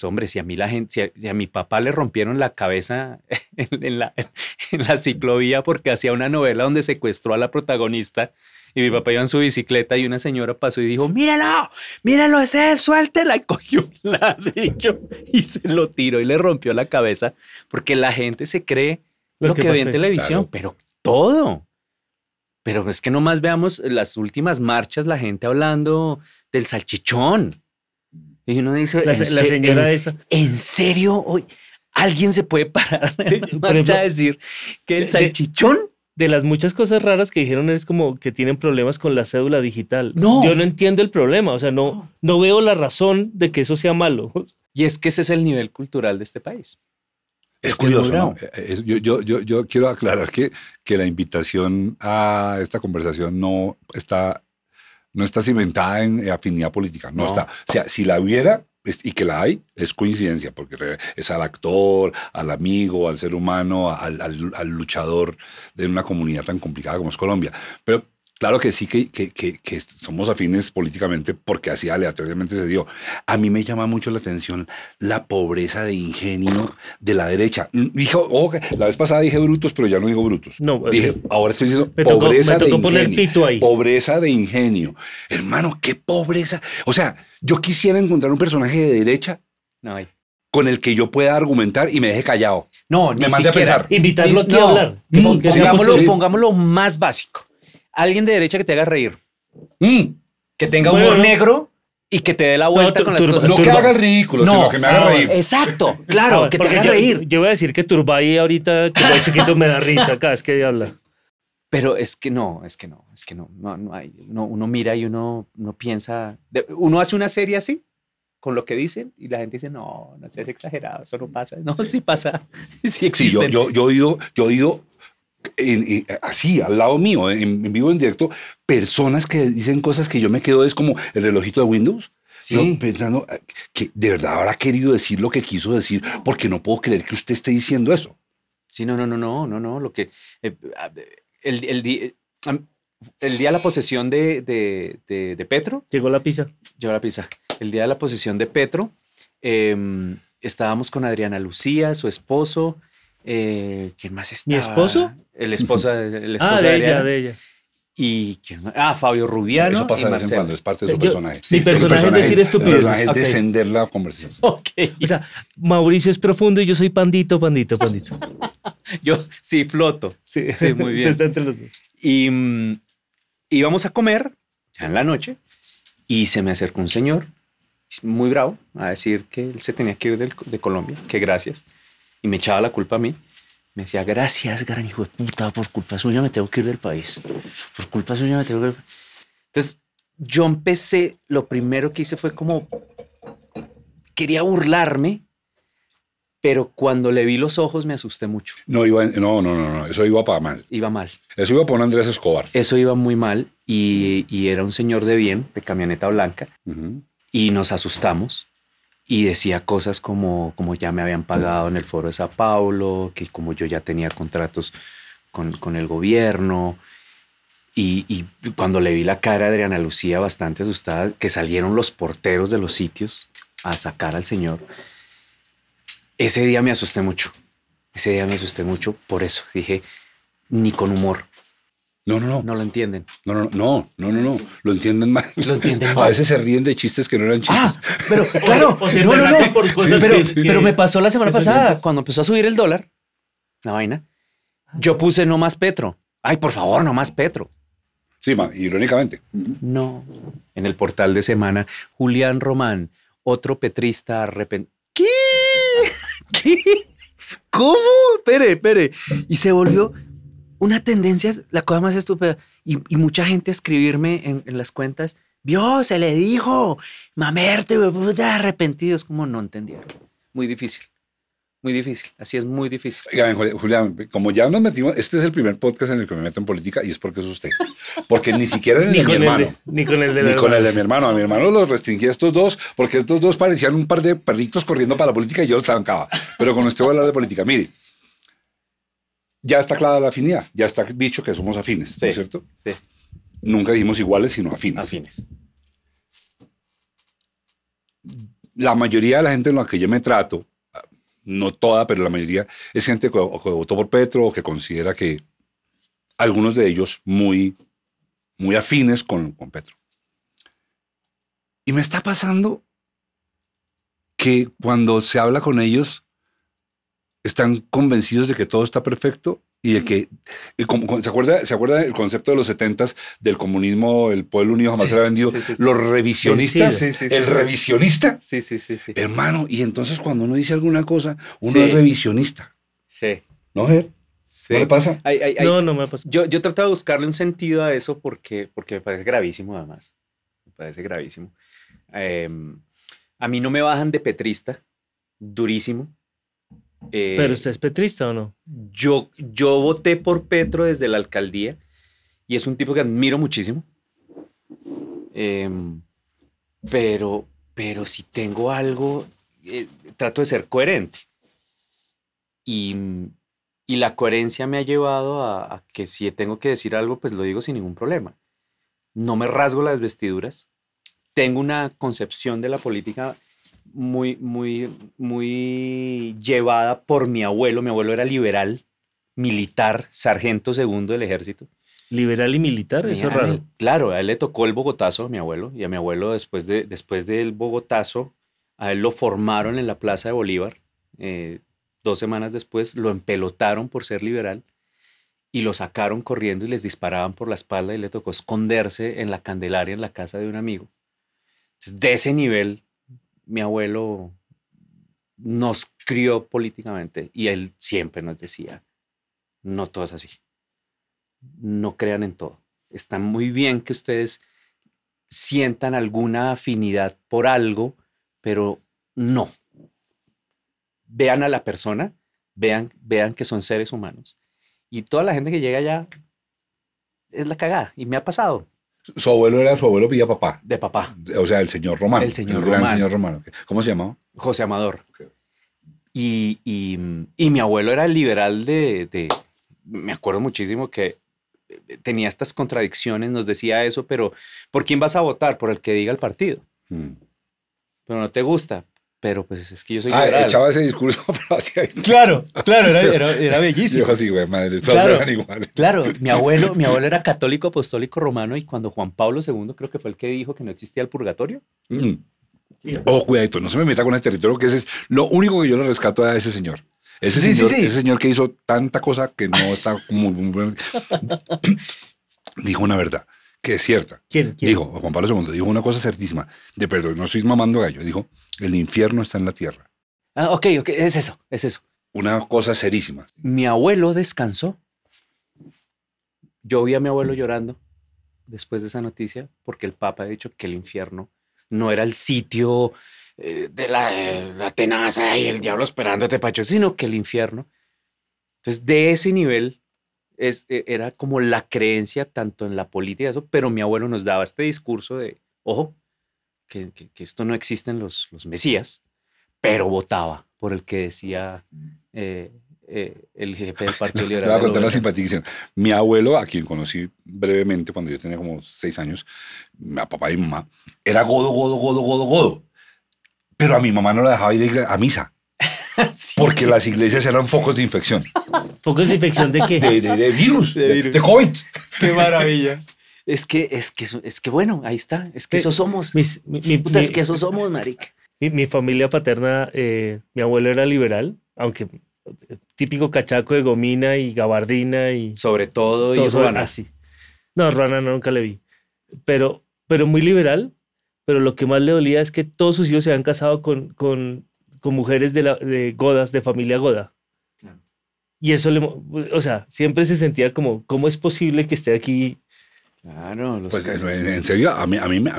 hombre, si a mí la gente, mi papá le rompieron la cabeza en, la, en, la, ciclovía porque hacía una novela donde secuestró a la protagonista y mi papá iba en su bicicleta y una señora pasó y dijo, míralo, míralo, ese es, suéltela. Y cogió un ladrillo y se lo tiró y le rompió la cabeza porque la gente se cree lo, que, ve en televisión, pero todo. Pero es que nomás veamos las últimas marchas, la gente hablando del salchichón. Y uno dice, la, señora en, ¿En serio? Hoy, ¿Alguien se puede parar sí, marcha a decir que el salchichón? De, las muchas cosas raras que dijeron es como que tienen problemas con la cédula digital. No. Yo no entiendo el problema, o sea, no, no veo la razón de que eso sea malo. Y es que ese es el nivel cultural de este país. Es curioso. Eh, yo, yo, quiero aclarar que, que la invitación a esta conversación no está, no está cimentada en afinidad política. No, está. O sea, si la hubiera y que la hay, es coincidencia, porque es al actor, al amigo, al ser humano, al, al luchador de una comunidad tan complicada como es Colombia. Pero Claro que sí, que, somos afines políticamente porque así aleatoriamente se dio. A mí me llama mucho la atención la pobreza de ingenio de la derecha. Dijo, oh, la vez pasada dije brutos, pero ya no digo brutos. No, eh, dije, ahora estoy diciendo pobreza de ingenio. Pobreza de ingenio. Hermano, qué pobreza. O sea, yo quisiera encontrar un personaje de derecha. con el que yo pueda argumentar y me deje callado. No, me ni siquiera. Invitarlo aquí a hablar. pongámoslo, más básico alguien de derecha que te haga reír. Mm. Que tenga un negro y que te dé la vuelta con las cosas. No que haga ridículo, no, sino que me haga reír. Exacto, claro, que te haga reír. Yo voy a decir que Turbay ahorita, Turbay chiquito, me da risa cada vez que habla. Pero es que no, es que no, es que no. no, hay, uno, uno, mira y uno, no piensa. uno hace una serie así, con lo que dicen y la gente dice, no, no seas exagerado, eso no pasa. No, sí, pasa, sí existe. Sí, yo, yo, yo, he oído... yo así, al lado mío, en, vivo, en directo, personas que dicen cosas que yo me quedo, es como el relojito de Windows. Sí. pensando eh, que de verdad habrá querido decir lo que quiso decir, porque no puedo creer que usted esté diciendo eso. Sí, no, no, no, no, no, no. Lo que. Eh, el, el, día, eh, el, día de la posesión de, de, de, de, Petro. Llegó la pizza. Llegó la pizza. El día de la posesión de Petro, em, estábamos con Adriana Lucía, su esposo, eh, ¿Quién más está? ¿Mi esposo? El esposo, el ah, esposo ah, de, ella, de ella. Y quién más? Ah, Fabio Rubiano. Eso pasa de vez en cuando, es parte de su personaje. Mi personaje, es decir estupidez. personaje es descender la conversación. Ok. O sea, Mauricio es profundo y yo soy pandito, pandito, pandito. yo sí floto. Sí, muy bien. Se está entre los dos. Y mm, íbamos a comer, ya en la noche, y se me acercó un señor muy bravo a decir que él se tenía que ir de, de Colombia, que gracias y me echaba la culpa a mí. Me decía, gracias, gran hijo de puta, por culpa suya me tengo que ir del país. Por culpa suya me tengo que ir. Entonces, yo empecé, lo primero que hice fue como, quería burlarme, pero cuando le vi los ojos me asusté mucho. No, iba, no, no, no, no, eso iba para mal. Iba mal. Eso iba por un Andrés Escobar. Eso iba muy mal y, y era un señor de bien, de camioneta blanca, y nos asustamos y decía cosas como, como ya me habían pagado en el foro de Sao Paulo, que como yo ya tenía contratos con, con el gobierno. Y, y, cuando le vi la cara de Adriana Lucía bastante asustada, que salieron los porteros de los sitios a sacar al señor, ese día me asusté mucho. Ese día me asusté mucho por eso. Dije, ni con humor no, no, no. No lo entienden. No, no, no, no, no, no. Lo entienden mal. Lo entienden mal. A veces se ríen de chistes que no eran chistes. Ah, pero claro. no, no, no. pero, me pasó la semana pasada, cuando empezó a subir el dólar, la vaina, yo puse no más Petro. Ay, por favor, no más Petro. Sí, irónicamente. No. En el portal de semana, Julián Román, otro petrista arrepentido. ¿Qué? ¿Qué? ¿Cómo? Espere, espere. Y se volvió una tendencia, la cosa más estúpida. Y, mucha gente escribirme en, las cuentas, vio, se le dijo, mamerte, puta, arrepentidos, como no entendieron. Muy difícil. Muy difícil, así es muy difícil. Julián, como ya nos metimos, este es el primer podcast en el que me meto en política y es porque es usted. Porque ni siquiera en el de mi hermano. ni con el de mi hermano. A mi hermano los restringí a estos dos porque estos dos parecían un par de perritos corriendo para la política y yo los trancaba. Pero con este voy a hablar de política. Mire, ya está clara la afinidad, ya está dicho que somos afines, ¿no es cierto? Nunca dijimos iguales, sino afines. Afines. La mayoría de la gente en la que yo me trato, no toda, pero la mayoría, es gente que, votó por Petro o que considera que algunos de ellos muy, muy afines con Petro. Y me está pasando que cuando se habla con ellos, están convencidos de que todo está perfecto y de que, ¿se, acuerda, ¿se acuerda el concepto de los setentas del comunismo, el pueblo unido jamás se ha vendido? los revisionistas, el revisionista. Sí, sí, sí, Hermano, y entonces cuando uno dice alguna cosa, uno es revisionista. Sí. ¿No, Ger? ¿No le pasa? No, no me pasa. Yo, yo trato de buscarle un sentido a eso porque, porque me parece gravísimo además. Me parece gravísimo. Em, a mí no me bajan de petrista, durísimo eh, ¿Pero usted es petrista o no? Yo, yo voté por Petro desde la alcaldía y es un tipo que admiro muchísimo. Em, pero, pero si tengo algo, eh, trato de ser coherente. Y, y, la coherencia me ha llevado a, a que si tengo que decir algo, pues lo digo sin ningún problema. No me rasgo las vestiduras. Tengo una concepción de la política muy, muy, muy llevada por mi abuelo. Mi abuelo era liberal, militar, sargento segundo del ejército. Liberal y militar, eso es raro. Claro, a él le tocó el bogotazo a mi abuelo y a mi abuelo después, de, después del bogotazo, a él lo formaron en la Plaza de Bolívar. Eh, dos semanas después lo empelotaron por ser liberal y lo sacaron corriendo y les disparaban por la espalda y le tocó esconderse en la Candelaria, en la casa de un amigo. Entonces, de ese nivel mi abuelo nos crió políticamente y él siempre nos decía, no todo es así, no crean en todo. Está muy bien que ustedes sientan alguna afinidad por algo, pero no. Vean a la persona, vean, vean que son seres humanos. Y toda la gente que llega allá es la cagada. Y me ha pasado. Su abuelo era su abuelo vía papá. De papá. O sea, el señor Romano. El señor el Gran señor Romano. ¿Cómo se llamaba? José Amador. Y, mi abuelo era el liberal de, Me acuerdo muchísimo que eh, tenía estas contradicciones, nos decía eso, pero ¿por quién vas a votar? Por el que diga el partido. Mm. Pero no te gusta pero pues es que yo soy ah, echaba ese discurso Claro, claro, era, bellísimo. así, güey, madre, todos claro, Claro, mi abuelo, mi abuelo era católico apostólico romano y cuando Juan Pablo II creo que fue el que dijo que no existía el purgatorio. Mm. Oh, cuidadito, no se me meta con el este territorio que ese es lo único que yo le rescato a ese señor. Ese, señor, sí. ese señor que hizo tanta cosa que no está como... dijo una verdad que es cierta. ¿Quién, Dijo, Juan Pablo II dijo una cosa certísima, de perdón, no estoy mamando gallo, dijo, el infierno está en la tierra. Ah, ok, ok, es eso, es eso. Una cosa serísima. Mi abuelo descansó. Yo vi a mi abuelo llorando después de esa noticia porque el Papa ha dicho que el infierno no era el sitio eh, de la, la tenaza y el diablo esperándote, Pacho, sino que el infierno. Entonces, de ese nivel e, era como la creencia tanto en la política, eso, pero mi abuelo nos daba este discurso de, ojo, que, esto no existen los, los mesías, pero votaba por el que decía eh, eh, el jefe del Partido Liberal. Voy a contar la simpatización. Mi abuelo, a quien conocí brevemente cuando yo tenía como seis años, mi papá y mi mamá, era godo, godo, godo, godo, godo. Pero a mi mamá no la dejaba ir a misa. Porque las iglesias eran focos de infección. ¿Focos de infección de qué? De, virus, de, COVID. Qué maravilla. Es que, es que, es que bueno, ahí está. Es que eso somos. Mis, mi, es que eso somos, marica. Mi, familia paterna, eh, mi abuelo era liberal, aunque eh, típico cachaco de gomina y gabardina y... Sobre todo, y ruana. Así. Ah, no, ruana nunca le vi. Pero, pero muy liberal, pero lo que más le dolía es que todos sus hijos se habían casado con, con con mujeres de, la, godas, de familia goda. Y eso o sea, siempre se sentía como, ¿cómo es posible que esté aquí? Claro, pues en, serio, a mí, a mí, me,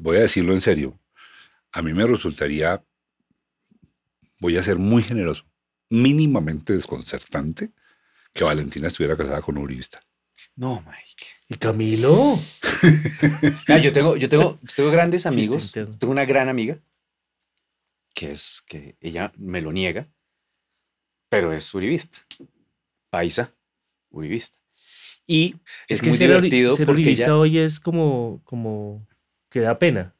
voy a decirlo en serio, a mí me resultaría, voy a ser muy generoso, mínimamente desconcertante que Valentina estuviera casada con un uribista. No, Mike. ¿Y Camilo? Ah, yo tengo, yo tengo, tengo grandes amigos. tengo una gran amiga que es que ella me lo niega, pero es uribista, paisa, uribista. Y es, que muy divertido porque uribista hoy es como, como que da pena.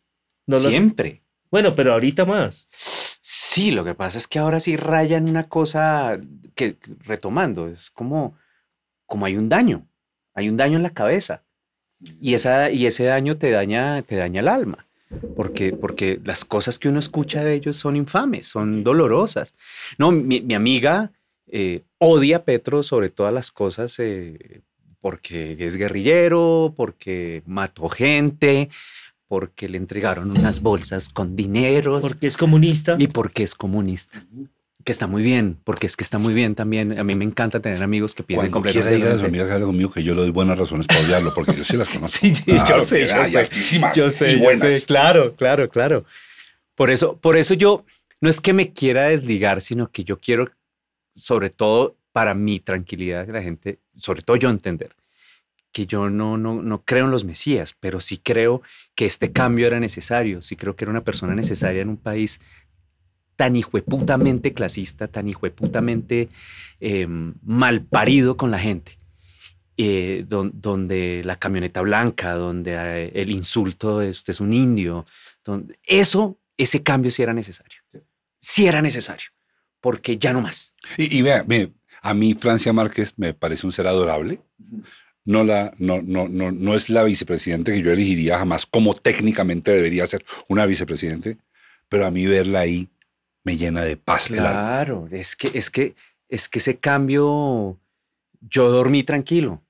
No Siempre. Bueno, pero ahorita más. Sí, lo que pasa es que ahora sí rayan una cosa que retomando, es como, como hay un daño, hay un daño en la cabeza. Y, esa, y ese daño te daña, te daña el alma porque, porque las cosas que uno escucha de ellos son infames, son dolorosas. No, mi, amiga eh, odia a Petro sobre todas las cosas eh, porque es guerrillero, porque mató gente, porque le entregaron unas bolsas con dinero Porque es comunista. Y porque es comunista que está muy bien, porque es que está muy bien también. A mí me encanta tener amigos que piden Cuando quiera a las amigas que conmigo, que yo le doy buenas razones para odiarlo, porque yo sí las conozco. sí, sí claro, yo, sé, yo, sé, yo sé, claro, claro, claro. Por eso, por eso yo, no es que me quiera desligar, sino que yo quiero, sobre todo para mi tranquilidad, que la gente, sobre todo yo entender, que yo no, no, no creo en los mesías, pero sí creo que este cambio era necesario, sí creo que era una persona necesaria en un país tan hijueputamente clasista, tan hijueputamente em, mal parido con la gente. Eh, donde la camioneta blanca, donde eh, el insulto de usted es un indio, eso, ese cambio sí era necesario. Sí era necesario, porque ya no más. Y, vea, a mí Francia Márquez me parece un ser adorable. No, la, no, no, no, no es la vicepresidente que yo elegiría jamás, como técnicamente debería ser una vicepresidente, pero a mí verla ahí me llena de paz. Claro, es que, es que, es que ese cambio, yo dormí tranquilo,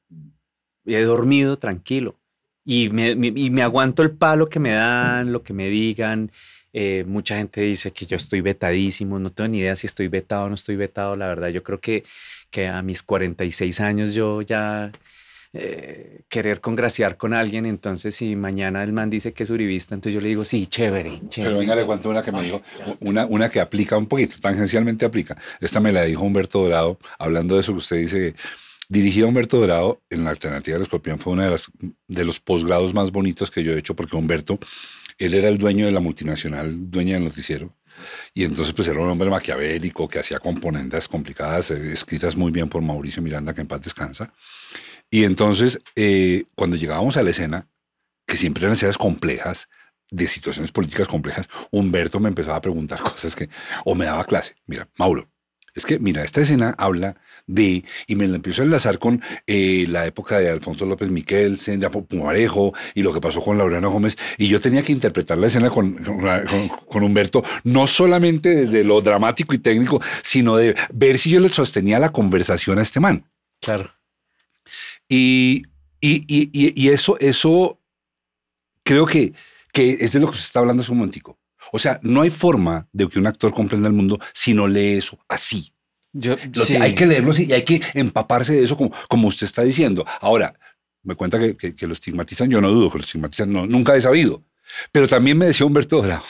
he dormido tranquilo y me, aguanto el palo que me dan, lo que me digan. Eh, mucha gente dice que yo estoy vetadísimo, no tengo ni idea si estoy vetado o no estoy vetado, la verdad, yo creo que, que a mis 46 años yo ya eh, querer congraciar con alguien. Entonces, si mañana el man dice que es uribista, entonces yo le digo, sí, chévere. Pero venga, le cuento una que me dijo, una, una que aplica un poquito, tangencialmente aplica. Esta me la dijo Humberto Dorado, hablando de eso que usted dice. Dirigir Humberto Dorado en la alternativa del escorpión fue uno de, las, de los posgrados más bonitos que yo he hecho, porque Humberto, él era el dueño de la multinacional, dueña del noticiero. Y entonces, pues era un hombre maquiavélico que hacía componentes complicadas, eh, escritas muy bien por Mauricio Miranda, que en paz descansa. Y entonces, eh, cuando llegábamos a la escena, que siempre eran escenas complejas, de situaciones políticas complejas, Humberto me empezaba a preguntar cosas que, o me daba clase. Mira, Mauro, es que, mira, esta escena habla de, y me la empiezo a enlazar con eh, la época de Alfonso López Miquel, de Pumarejo, y lo que pasó con Laureano Gómez, y yo tenía que interpretar la escena con, con, Humberto, no solamente desde lo dramático y técnico, sino de ver si yo le sostenía la conversación a este man. Claro. Y, eso, eso creo que, es de lo que se está hablando hace un momentico. O sea, no hay forma de que un actor comprenda el mundo si no lee eso así. Yo, sí. hay que leerlo así y hay que empaparse de eso como, como usted está diciendo. Ahora, me cuenta que, lo estigmatizan, yo no dudo que lo estigmatizan, nunca he sabido. Pero también me decía Humberto Dorado,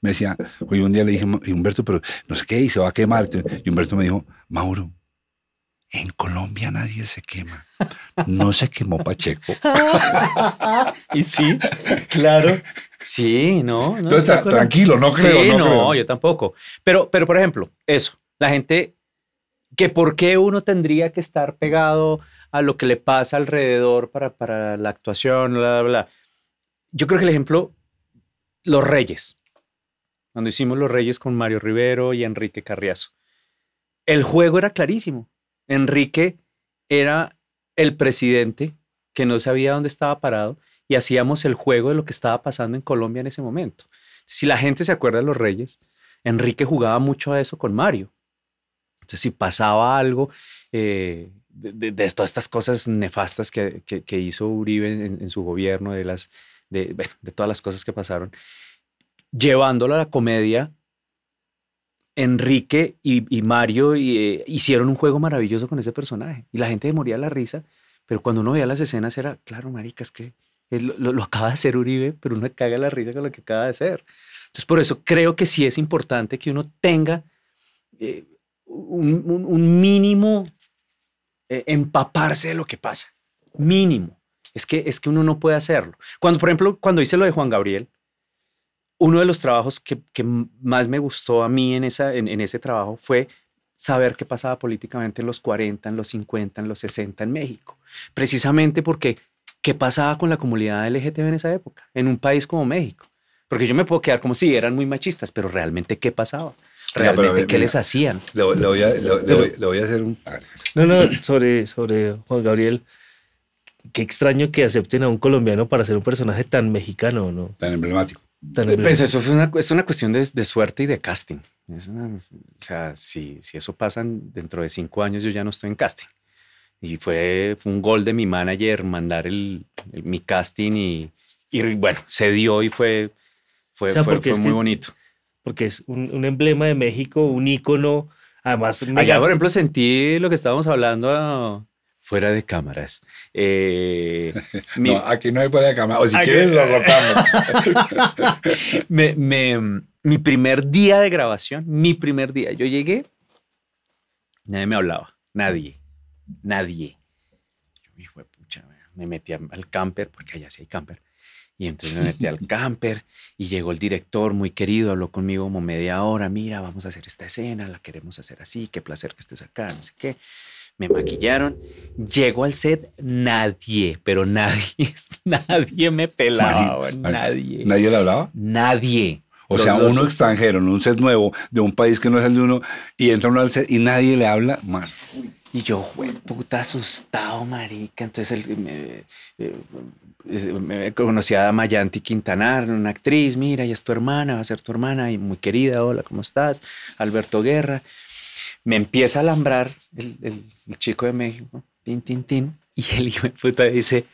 me decía, hoy un día le dije, Humberto, pero no sé qué, y se va a quemar. Y Humberto me dijo, Mauro, en Colombia nadie se quema. No se quemó Pacheco. y sí, claro. Sí, no. Entonces, tranquilo, no creo. Sí, no, yo tampoco. Pero, pero, por ejemplo, eso, la gente, que por qué uno tendría que estar pegado a lo que le pasa alrededor para, la actuación, bla, bla. Yo creo que el ejemplo, Los Reyes, cuando hicimos Los Reyes con Mario Rivero y Enrique Carriazo, el juego era clarísimo Enrique era el presidente que no sabía dónde estaba parado y hacíamos el juego de lo que estaba pasando en Colombia en ese momento. Si la gente se acuerda de los Reyes, Enrique jugaba mucho a eso con Mario. Entonces, si pasaba algo eh, de, todas estas cosas nefastas que, hizo Uribe en, su gobierno, de, las, de, de todas las cosas que pasaron, llevándolo a la comedia, Enrique y, Mario eh, hicieron un juego maravilloso con ese personaje y la gente moría la risa, pero cuando uno veía las escenas era, claro, maricas, es que lo, acaba de hacer Uribe, pero uno caga la risa con lo que acaba de hacer. Entonces, por eso creo que sí es importante que uno tenga eh, un, mínimo eh, empaparse de lo que pasa. Mínimo. Es que, es que uno no puede hacerlo. Cuando, por ejemplo, cuando hice lo de Juan Gabriel, uno de los trabajos que, más me gustó a mí en, ese trabajo fue saber qué pasaba políticamente en los 40, en los 50, en los 60 en México, precisamente porque qué pasaba con la comunidad LGTB en esa época, en un país como México. Porque yo me puedo quedar como si eran muy machistas, pero realmente qué pasaba, realmente qué les hacían. Le, voy a, hacer un... No, no, sobre, sobre Juan Gabriel qué extraño que acepten a un colombiano para ser un personaje tan mexicano, ¿no? Tan emblemático. Pues eso fue una, es una cuestión de, de, suerte y de casting. o sea, si, si eso pasa dentro de cinco años, yo ya no estoy en casting. Y fue, un gol de mi manager mandar el, mi casting y, y, bueno, se dio y fue, fue, fue, muy bonito. Porque es un, emblema de México, un ícono, además... Allá, por ejemplo, sentí lo que estábamos hablando... A, fuera de cámaras. Eh, aquí no hay fuera de cámaras. O si quieres, lo cortamos. mi primer día de grabación, mi primer día, yo llegué, nadie me hablaba, nadie, nadie. Yo me metí al camper, porque allá sí hay camper. Y entonces me metí al camper y llegó el director muy querido, habló conmigo como media hora, mira, vamos a hacer esta escena, la queremos hacer así, qué placer que estés acá, no sé qué me maquillaron. Llego al set, nadie, pero nadie, nadie me pelaba, nadie. ¿Nadie, le hablaba? Nadie. O sea, uno extranjero en un set nuevo de un país que no es el de uno y entra uno al set y nadie le habla, mal. Y yo, puta, asustado, marica. Entonces me, eh, conocía a Mayanti Quintanar, una actriz. Mira, y es tu hermana, va a ser tu hermana y muy querida. Hola, ¿cómo estás? Alberto Guerra me empieza a alambrar el, chico de México, tin, tin, tin, y el hijo de puta dice,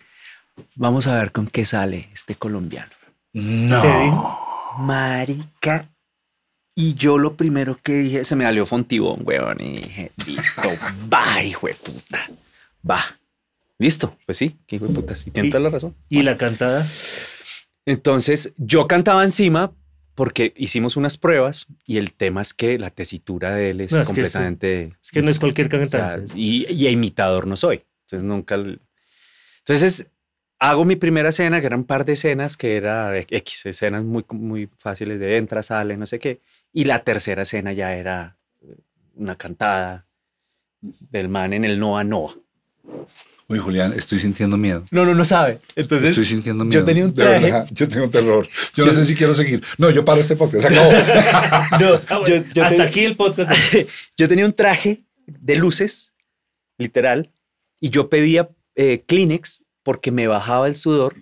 vamos a ver con qué sale este colombiano. No. marica. Y yo lo primero que dije, se me salió Fontibón, weón, y dije, listo, va, hijo de puta, va. Listo, pues sí, hijo de puta, si tiene toda la razón. ¿Y la cantada? Entonces yo cantaba encima, porque hicimos unas pruebas y el tema es que la tesitura de él es, completamente... es, que no es cualquier cantante. y, y, imitador no soy. Entonces nunca... Entonces hago mi primera escena, que eran un par de escenas, que era X, escenas muy, muy fáciles de entra, sale, no sé qué. Y la tercera escena ya era una cantada del man en el Noa Noa. Oye, Julián, estoy sintiendo miedo. No, no, no sabe. Entonces, estoy sintiendo miedo. Yo tenía un traje. yo tengo terror. Yo, no sé si quiero seguir. No, yo paro este podcast. Se acabó. Ah, hasta aquí el podcast. yo tenía un traje de luces, literal, y yo pedía eh, Kleenex porque me bajaba el sudor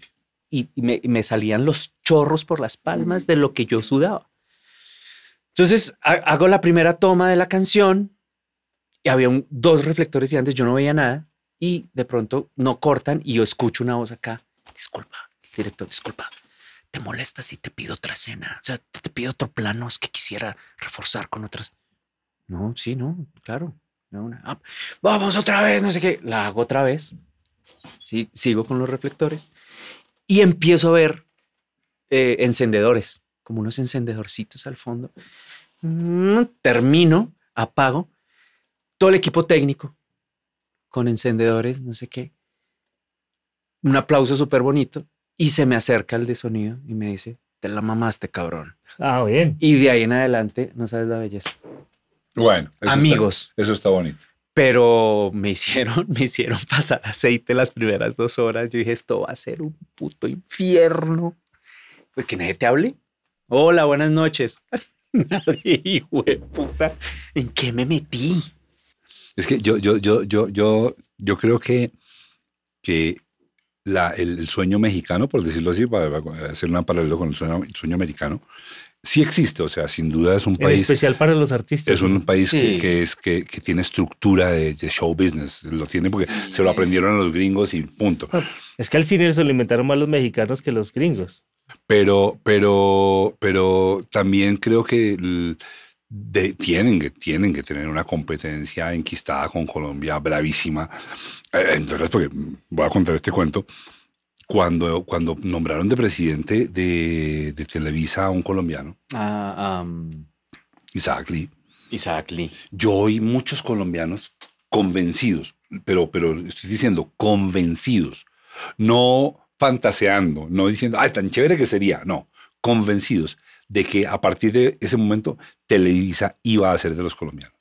y, me, salían los chorros por las palmas de lo que yo sudaba. Entonces hago la primera toma de la canción y había dos reflectores y antes yo no veía nada y de pronto no cortan y yo escucho una voz acá, disculpa, director, disculpa, ¿te molesta si te pido otra escena? O sea, te, pido otro plano, que quisiera reforzar con otras. No, sí, no, claro. Ah, vamos otra vez, no sé qué. La hago otra vez. Sí, sigo con los reflectores y empiezo a ver eh, encendedores, como unos encendedorcitos al fondo. Mm, termino, apago. Todo el equipo técnico con encendedores, no sé qué. Un aplauso súper bonito y se me acerca el de sonido y me dice, te la mamaste, cabrón. Ah, bien. Y de ahí en adelante, no sabes la belleza. Bueno, amigos. eso está bonito. Pero me hicieron, me hicieron pasar aceite las primeras dos horas. Yo dije, esto va a ser un puto infierno. Pues que nadie te hable. Hola, buenas noches. Nadie, hijo puta. ¿En qué me metí? Es que yo, yo, yo, yo, yo, creo que, que la, el, sueño mexicano, por decirlo así, para, hacer un paralelo con el sueño, americano, sí existe. O sea, sin duda es un país. especial para los artistas. Es un país que, es, que, tiene estructura de, show business. Lo tiene porque se lo aprendieron a los gringos y punto. Ah, es que al cine se alimentaron más los mexicanos que los gringos. Pero, pero, pero también creo que. El, tienen, que, tienen que tener una competencia enquistada con Colombia bravísima. Eh, Entonces, porque voy a contar este cuento. Cuando, cuando nombraron de presidente de, Televisa a un colombiano, Isaac Lee. Yo oí muchos colombianos convencidos, pero, pero estoy diciendo convencidos, no fantaseando, no diciendo, ay, tan chévere que sería, no, convencidos de que a partir de ese momento Televisa iba a ser de los colombianos.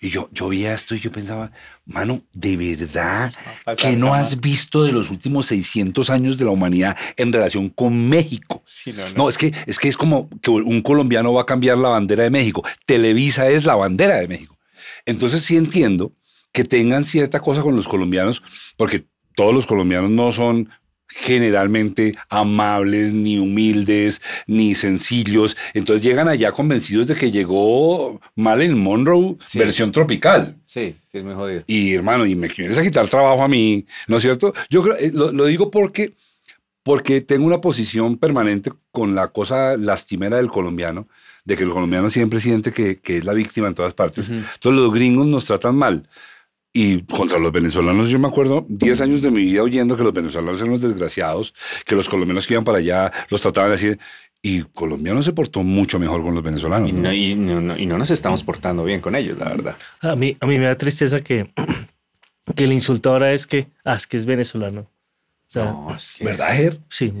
Y yo, yo veía esto y yo pensaba, mano, ¿de verdad ah, que no has visto de los últimos 600 años de la humanidad en relación con México? no, es, que, es que es como que un colombiano va a cambiar la bandera de México. Televisa es la bandera de México. Entonces sí entiendo que tengan cierta cosa con los colombianos, porque todos los colombianos no son generalmente amables, ni humildes, ni sencillos. Entonces llegan allá convencidos de que llegó mal en Monroe, versión tropical. Sí, es muy Y hermano, y me quieres quitar trabajo a mí, ¿no es cierto? Yo eh, lo, digo porque porque tengo una posición permanente con la cosa lastimera del colombiano, de que el colombiano siempre siente que, que es la víctima en todas partes. Entonces los gringos nos tratan mal y contra los venezolanos, yo me acuerdo 10 años de mi vida oyendo que los venezolanos eran los desgraciados, que los colombianos que iban para allá los trataban así. Y colombiano se portó mucho mejor con los venezolanos. Y no, Y no, nos estamos portando bien con ellos, la verdad. A mí, a mí me da tristeza que, que el insulto ahora es que, ah, es que es venezolano. O ¿Verdad, Ger? Sí,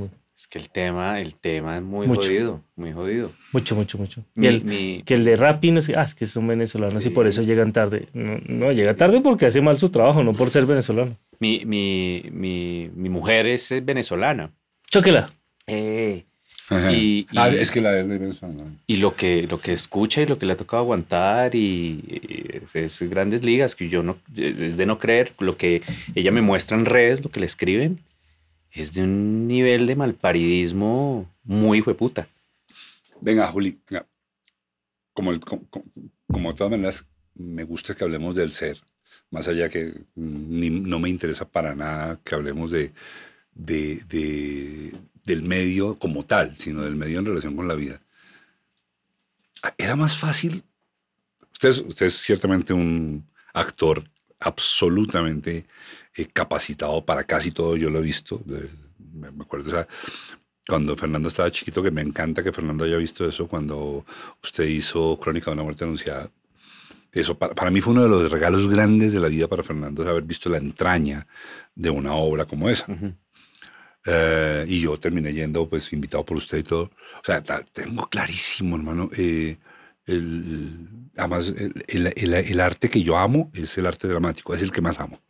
que el tema, el tema es muy jodido, muy jodido. Mucho, mucho, mucho. Que el de Rappi, no ah, es, que son venezolanos y por eso llegan tarde. No, llega tarde porque hace mal su trabajo, no por ser venezolano. Mi, mi, mi, mi mujer es venezolana. Chóquela. Eh, ah, y, es que la de venezolana. Y lo que, lo que escucha y lo que le ha tocado aguantar y, es, grandes ligas que yo no, es de no creer lo que ella me muestra en redes, lo que le escriben es de un nivel de malparidismo muy hueputa. Venga, Juli, como, como, de todas maneras, me gusta que hablemos del ser, más allá que no me interesa para nada que hablemos de, del medio como tal, sino del medio en relación con la vida. Era más fácil. Usted, usted es ciertamente un actor absolutamente capacitado para casi todo, yo lo he visto. me, acuerdo, o sea, cuando Fernando estaba chiquito, que me encanta que Fernando haya visto eso, cuando usted hizo Crónica de una muerte anunciada. Eso para, mí fue uno de los regalos grandes de la vida para Fernando, es haber visto la entraña de una obra como esa. Eh, y yo terminé yendo, pues, invitado por usted y todo. O sea, tengo clarísimo, hermano, eh, el, además el, el, el, arte que yo amo es el arte dramático, es el que más amo,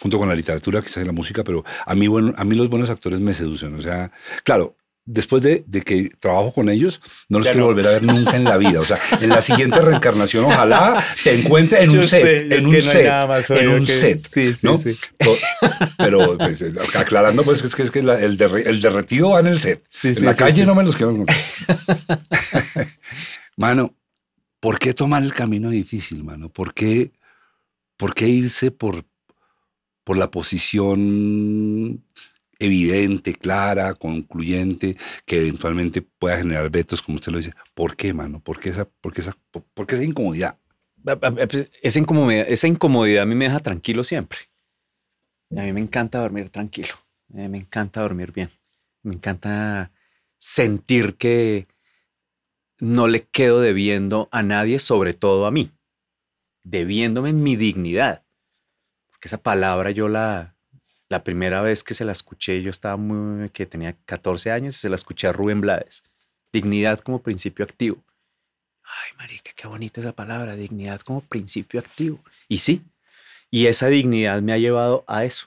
junto con la literatura, quizás la música, pero a mí, bueno, a mí los buenos actores me seducen, o sea, claro. Después de, de que trabajo con ellos, no los quiero volver a ver nunca en la vida. O sea, en la siguiente reencarnación, ojalá te encuentre en un set, en un set, en un set. Sí, sí, Pero pues, aclarando, pues es que, es que el, derretido va en el set. en la calle no me los quiero. Mano, ¿Por qué tomar el camino difícil, mano? ¿Por qué, por qué irse por, por la posición evidente, clara, concluyente, que eventualmente pueda generar vetos, como usted lo dice? ¿Por qué, mano? ¿Por qué esa, por qué esa, por, qué esa incomodidad? Pues, esa incomodidad, esa incomodidad a mí me deja tranquilo siempre. A mí me encanta dormir tranquilo. A mí me encanta dormir bien. Me encanta sentir que, no le quedo debiendo a nadie, sobre todo a mí, debiéndome en mi dignidad. Porque esa palabra yo la, la primera vez que se la escuché, yo estaba muy, que tenía 14 años se la escuché a Rubén Blades. Dignidad como principio activo. Ay, marica, qué bonita esa palabra, dignidad como principio activo. Y sí, y esa dignidad me ha llevado a eso,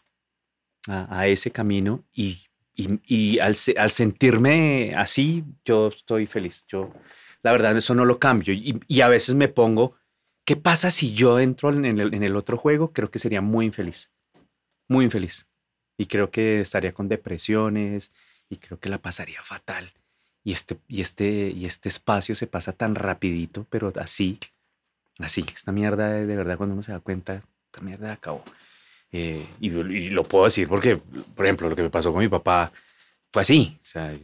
a, ese camino y, y, al, al sentirme así, yo estoy feliz. Yo la verdad eso no lo cambio. Y, a veces me pongo, ¿qué pasa si yo entro en el, otro juego? Creo que sería muy infeliz, muy infeliz. Y creo que estaría con depresiones y creo que la pasaría fatal. Y este, y este, y este espacio se pasa tan rapidito, pero así, así. Esta mierda de, verdad cuando uno se da cuenta, esta mierda acabó. Eh, y, y, lo puedo decir porque, por ejemplo, lo que me pasó con mi papá fue así. O sea,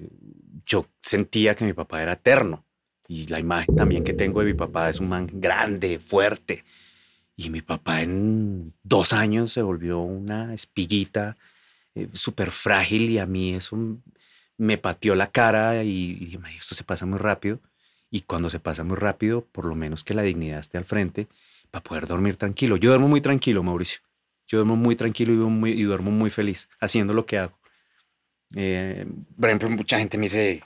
yo sentía que mi papá era eterno. Y la imagen también que tengo de mi papá es un man grande, fuerte. Y mi papá en dos años se volvió una espiguita eh, súper frágil y a mí eso me pateó la cara y, esto se pasa muy rápido. Y cuando se pasa muy rápido, por lo menos que la dignidad esté al frente para poder dormir tranquilo. Yo duermo muy tranquilo, Mauricio. Yo duermo muy tranquilo y, duermo muy feliz haciendo lo que hago. Eh, por ejemplo, mucha gente me dice,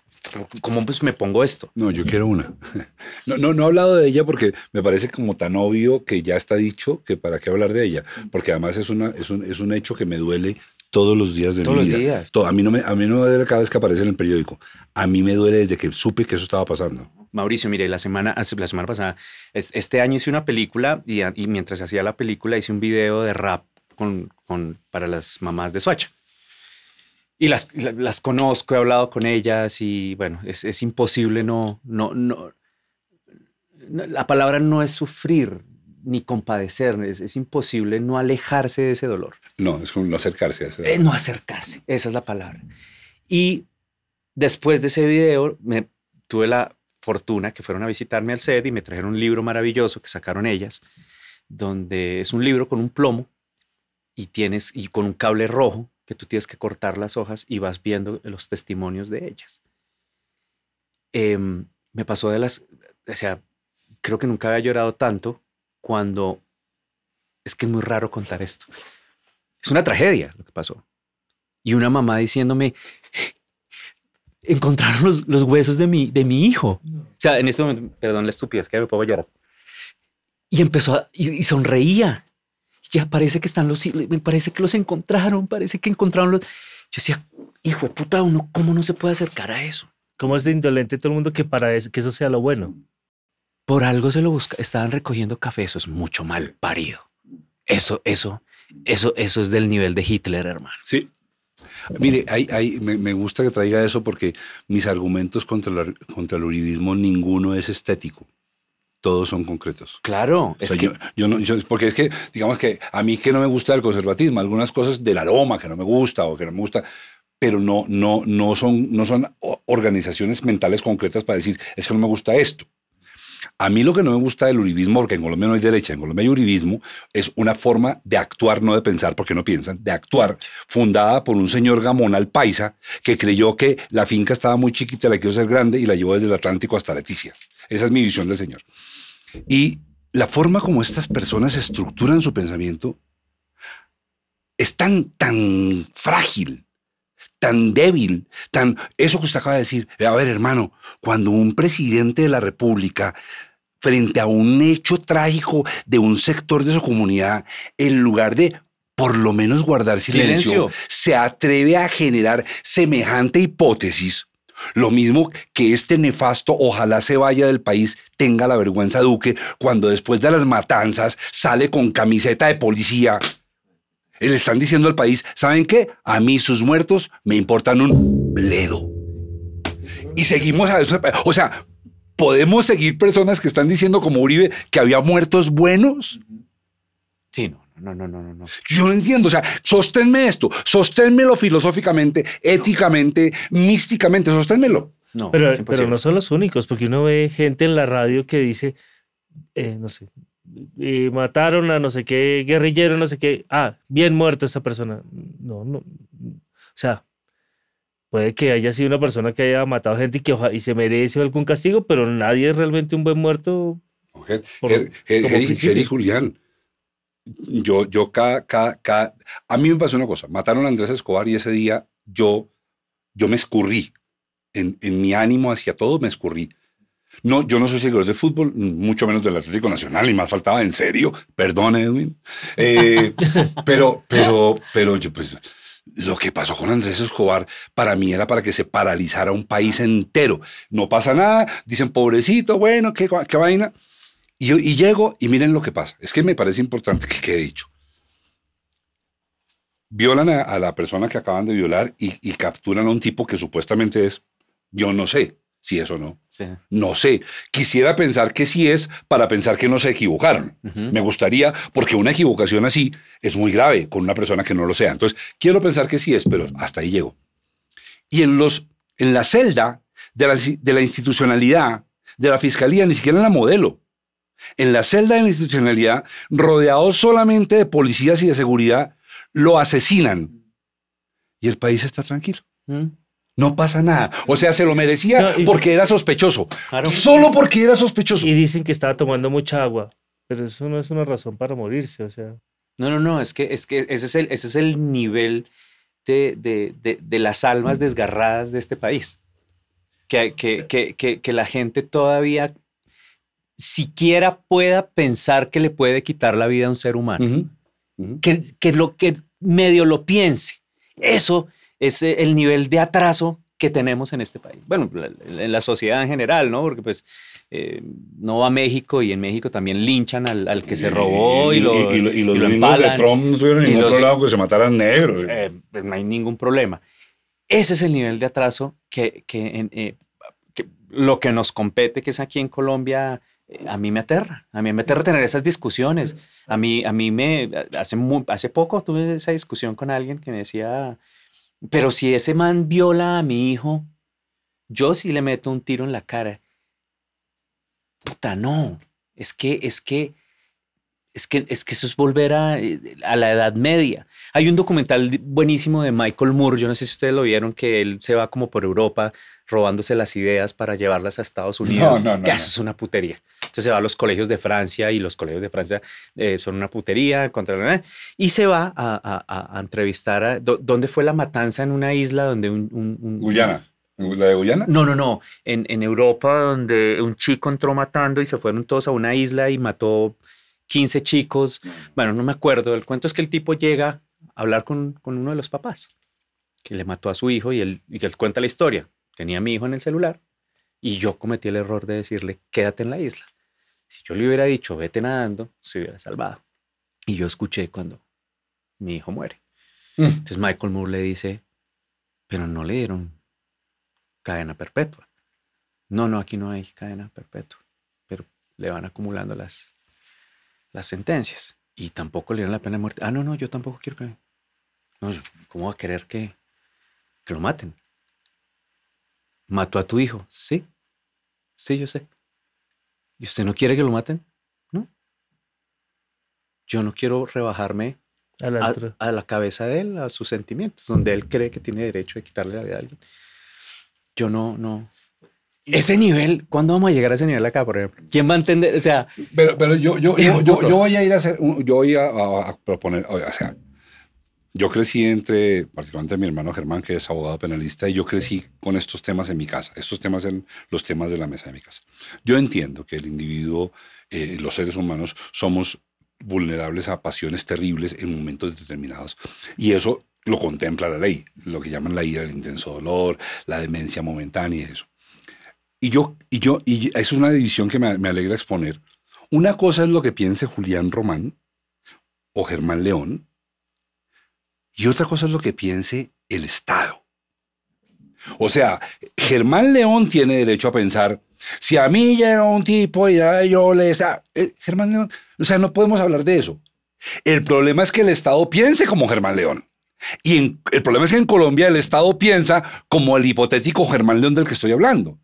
¿Cómo pues me pongo esto? No, yo quiero una. No, no, no he hablado de ella porque me parece como tan obvio que ya está dicho que para qué hablar de ella. Porque además es, una, es, un, hecho que me duele todos los días de mi vida. Todos los días. a, mí no me, a mí no me duele cada vez que aparece en el periódico. A mí me duele desde que supe que eso estaba pasando. Mauricio, mire, la semana, la semana pasada, este año hice una película y, y mientras hacía la película hice un video de rap con, para las mamás de Soacha y las, conozco, he hablado con ellas y bueno, es, imposible no, no, no, la palabra no es sufrir ni compadecer, es, imposible no alejarse de ese dolor. No, es como no acercarse a eso. Eh, no acercarse, esa es la palabra. Y después de ese video, me, tuve la fortuna que fueron a visitarme al set y me trajeron un libro maravilloso que sacaron ellas, donde es un libro con un plomo y tienes y con un cable rojo que tú tienes que cortar las hojas y vas viendo los testimonios de ellas. Em, me pasó de las, o sea, creo que nunca había llorado tanto cuando, es que es muy raro contar esto, es una tragedia lo que pasó. Y una mamá diciéndome, encontraron los, huesos de mi, de mi hijo. O sea, en este momento, perdón la estupidez que me puedo llorar. Y empezó y sonreía ya parece que están los, parece que los encontraron, parece que encontraron los... Yo decía, hijo de puta, uno, ¿cómo no se puede acercar a eso? ¿Cómo es indolente todo el mundo que para eso, que eso sea lo bueno? Por algo se lo busca. Estaban recogiendo café, eso es mucho mal parido. Eso, eso, eso, eso es del nivel de Hitler, hermano. Sí, Mire, me, gusta que traiga eso porque mis argumentos contra el, contra el uribismo ninguno es estético todos son concretos. Claro, es que... Yo, porque es que, digamos que a mí que no me gusta el conservatismo, algunas cosas del aroma que no me gusta o que no me gusta, pero no, no, no, son, no son organizaciones mentales concretas para decir, es que no me gusta esto. A mí lo que no me gusta del uribismo, porque en Colombia no hay derecha, en Colombia hay uribismo, es una forma de actuar, no de pensar, porque no piensan, de actuar, fundada por un señor al Paisa, que creyó que la finca estaba muy chiquita, la quiso ser grande y la llevó desde el Atlántico hasta Leticia. Esa es mi visión del Señor. Y la forma como estas personas estructuran su pensamiento es tan, frágil, tan débil, tan... Eso que usted acaba de decir, a ver hermano, cuando un presidente de la República frente a un hecho trágico de un sector de su comunidad, en lugar de por lo menos guardar silencio, se atreve a generar semejante hipótesis lo mismo que este nefasto, ojalá se vaya del país, tenga la vergüenza Duque cuando después de las matanzas sale con camiseta de policía. Eh, le están diciendo al país, ¿saben qué? A mí sus muertos me importan un bledo. Y seguimos a eso. O sea, podemos seguir personas que están diciendo como Uribe que había muertos buenos. Sí, no. No, no, no, no, Yo no entiendo. O sea, sosténme esto, sosténmelo filosóficamente, éticamente, místicamente, sosténmelo. No, pero, no son los únicos, porque uno ve gente en la radio que dice, eh, no sé, mataron a no sé qué guerrillero, no sé qué. Ah, bien muerto esa persona. No, no. O sea, puede que haya sido una persona que haya matado gente y que y se merece algún castigo, pero nadie es realmente un buen muerto. Por, Julián yo, yo cada, cada, a mí me pasó una cosa, mataron a Andrés Escobar y ese día yo, yo me escurrí, en, mi ánimo hacia todo me escurrí. No, yo no soy seguidor de fútbol, mucho menos del Atlético Nacional, y más faltaba, en serio, perdón Edwin, eh, pero, pero, pero yo pues... Lo que pasó con Andrés Escobar para mí era para que se paralizara un país entero. No pasa nada, dicen pobrecito, bueno, qué, qué vaina. Y, llego y miren lo que pasa. Es que me parece importante que quede dicho. Violan a, la persona que acaban de violar y, capturan a un tipo que supuestamente es, yo no sé si es o no. No sé. Quisiera pensar que sí es para pensar que no se equivocaron. Me gustaría, porque una equivocación así es muy grave con una persona que no lo sea. Entonces, quiero pensar que sí es, pero hasta ahí llego. Y en, los, en la celda de la, de la institucionalidad de la fiscalía, ni siquiera la modelo en la celda de la institucionalidad, rodeado solamente de policías y de seguridad, lo asesinan. Y el país está tranquilo. Mm. No pasa nada. O sea, se lo merecía porque era sospechoso. Solo porque era sospechoso. Y dicen que estaba tomando mucha agua. Pero eso no es una razón para morirse, o sea. No, no, no. Es que, es que ese, es el, ese es el nivel de, las almas desgarradas de este país. Que, que, que, que, la gente todavía siquiera pueda pensar que le puede quitar la vida a un ser humano. Que, que, lo que medio lo piense. Eso es eh, el nivel de atraso que tenemos en este país. Bueno, en la sociedad en general, ¿no? Porque pues eh, no va a México y en México también linchan al, que se robó y, y, y los, de Trump no tuvieron ningún problema que se mataran negros. Eh, pues, no hay ningún problema. Ese es el nivel de atraso que, que, lo que nos compete, que es aquí en Colombia a mí me aterra, a mí me aterra tener esas discusiones. A mí, a mí me, hace, hace poco tuve esa discusión con alguien que me decía, pero si ese man viola a mi hijo, yo sí le meto un tiro en la cara. Puta, no, es que, es que, es que, es que eso es volver a, a la Edad Media. Hay un documental buenísimo de Michael Moore, yo no sé si ustedes lo vieron, que él se va como por Europa robándose las ideas para llevarlas a Estados Unidos. No, no, eso es una putería. Entonces se va a los colegios de Francia y los colegios de Francia eh, son una putería contra y se va a, entrevistar a dónde fue la matanza en una isla donde un, Guyana. ¿La de Guyana? No, no, no. En, Europa, donde un chico entró matando y se fueron todos a una isla y mató 15 chicos. Bueno, no me acuerdo. El cuento es que el tipo llega a hablar con, uno de los papás que le mató a su hijo y él, y él cuenta la historia tenía a mi hijo en el celular y yo cometí el error de decirle, quédate en la isla. Si yo le hubiera dicho, vete nadando, se hubiera salvado. Y yo escuché cuando mi hijo muere. Mm. Entonces Michael Moore le dice, pero no le dieron cadena perpetua. No, no, aquí no hay cadena perpetua, pero le van acumulando las, las sentencias y tampoco le dieron la pena de muerte. Ah, no, no, yo tampoco quiero que... No, ¿cómo va a querer que lo maten? mató a tu hijo. Sí, sí, yo sé. ¿Y usted no quiere que lo maten? No. Yo no quiero rebajarme a la, cabeza de él, a sus sentimientos, donde él cree que tiene derecho de quitarle la vida a alguien. Yo no, no. Ese nivel, ¿cuándo vamos a llegar a ese nivel acá, por ejemplo? ¿Quién va a entender? O sea. Pero, pero yo, yo, yo, voy a ir a hacer, yo voy a proponer, o sea, yo crecí entre, particularmente mi hermano Germán, que es abogado penalista, y yo crecí con estos temas en mi casa. Estos temas en los temas de la mesa de mi casa. Yo entiendo que el individuo, eh, los seres humanos, somos vulnerables a pasiones terribles en momentos determinados. Y eso lo contempla la ley, lo que llaman la ira, el intenso dolor, la demencia momentánea y eso. Y yo, y yo, y eso es una división que me, me alegra exponer. Una cosa es lo que piense Julián Román o Germán León, y otra cosa es lo que piense el Estado. O sea, Germán León tiene derecho a pensar, si a mí llega un tipo y yo le... Eh, Germán León, o sea, no podemos hablar de eso. El problema es que el Estado piense como Germán León. Y el problema es que en Colombia el Estado piensa como el hipotético Germán León del que estoy hablando.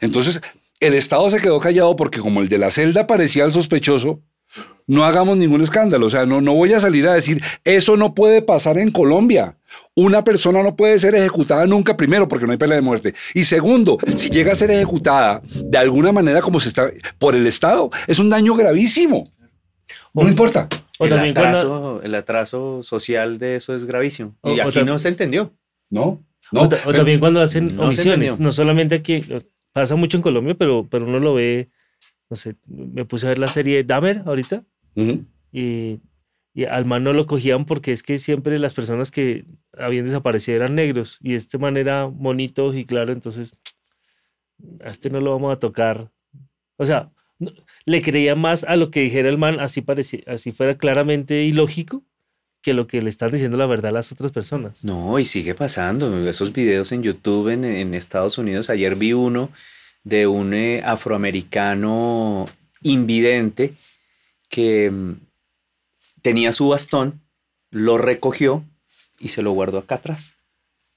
Entonces, el Estado se quedó callado porque como el de la celda parecía el sospechoso, no hagamos ningún escándalo. O sea, no, no voy a salir a decir, eso no puede pasar en Colombia. Una persona no puede ser ejecutada nunca, primero, porque no hay pelea de muerte. Y segundo, si llega a ser ejecutada de alguna manera como se está por el Estado, es un daño gravísimo. No importa. O el, también atraso, el atraso social de eso es gravísimo. aquí no se entendió. No. no o, también cuando hacen no No solamente aquí, pasa mucho en Colombia, pero, pero uno lo ve no sé, me puse a ver la serie de Dahmer ahorita y, y, al man no lo cogían porque es que siempre las personas que habían desaparecido eran negros y este man era monito y claro, entonces a este no lo vamos a tocar. O sea, le creía más a lo que dijera el man, así, así fuera claramente ilógico que lo que le están diciendo la verdad a las otras personas. No, y sigue pasando. Esos videos en YouTube en, en Estados Unidos, ayer vi uno de un eh, afroamericano invidente que mm, tenía su bastón, lo recogió y se lo guardó acá atrás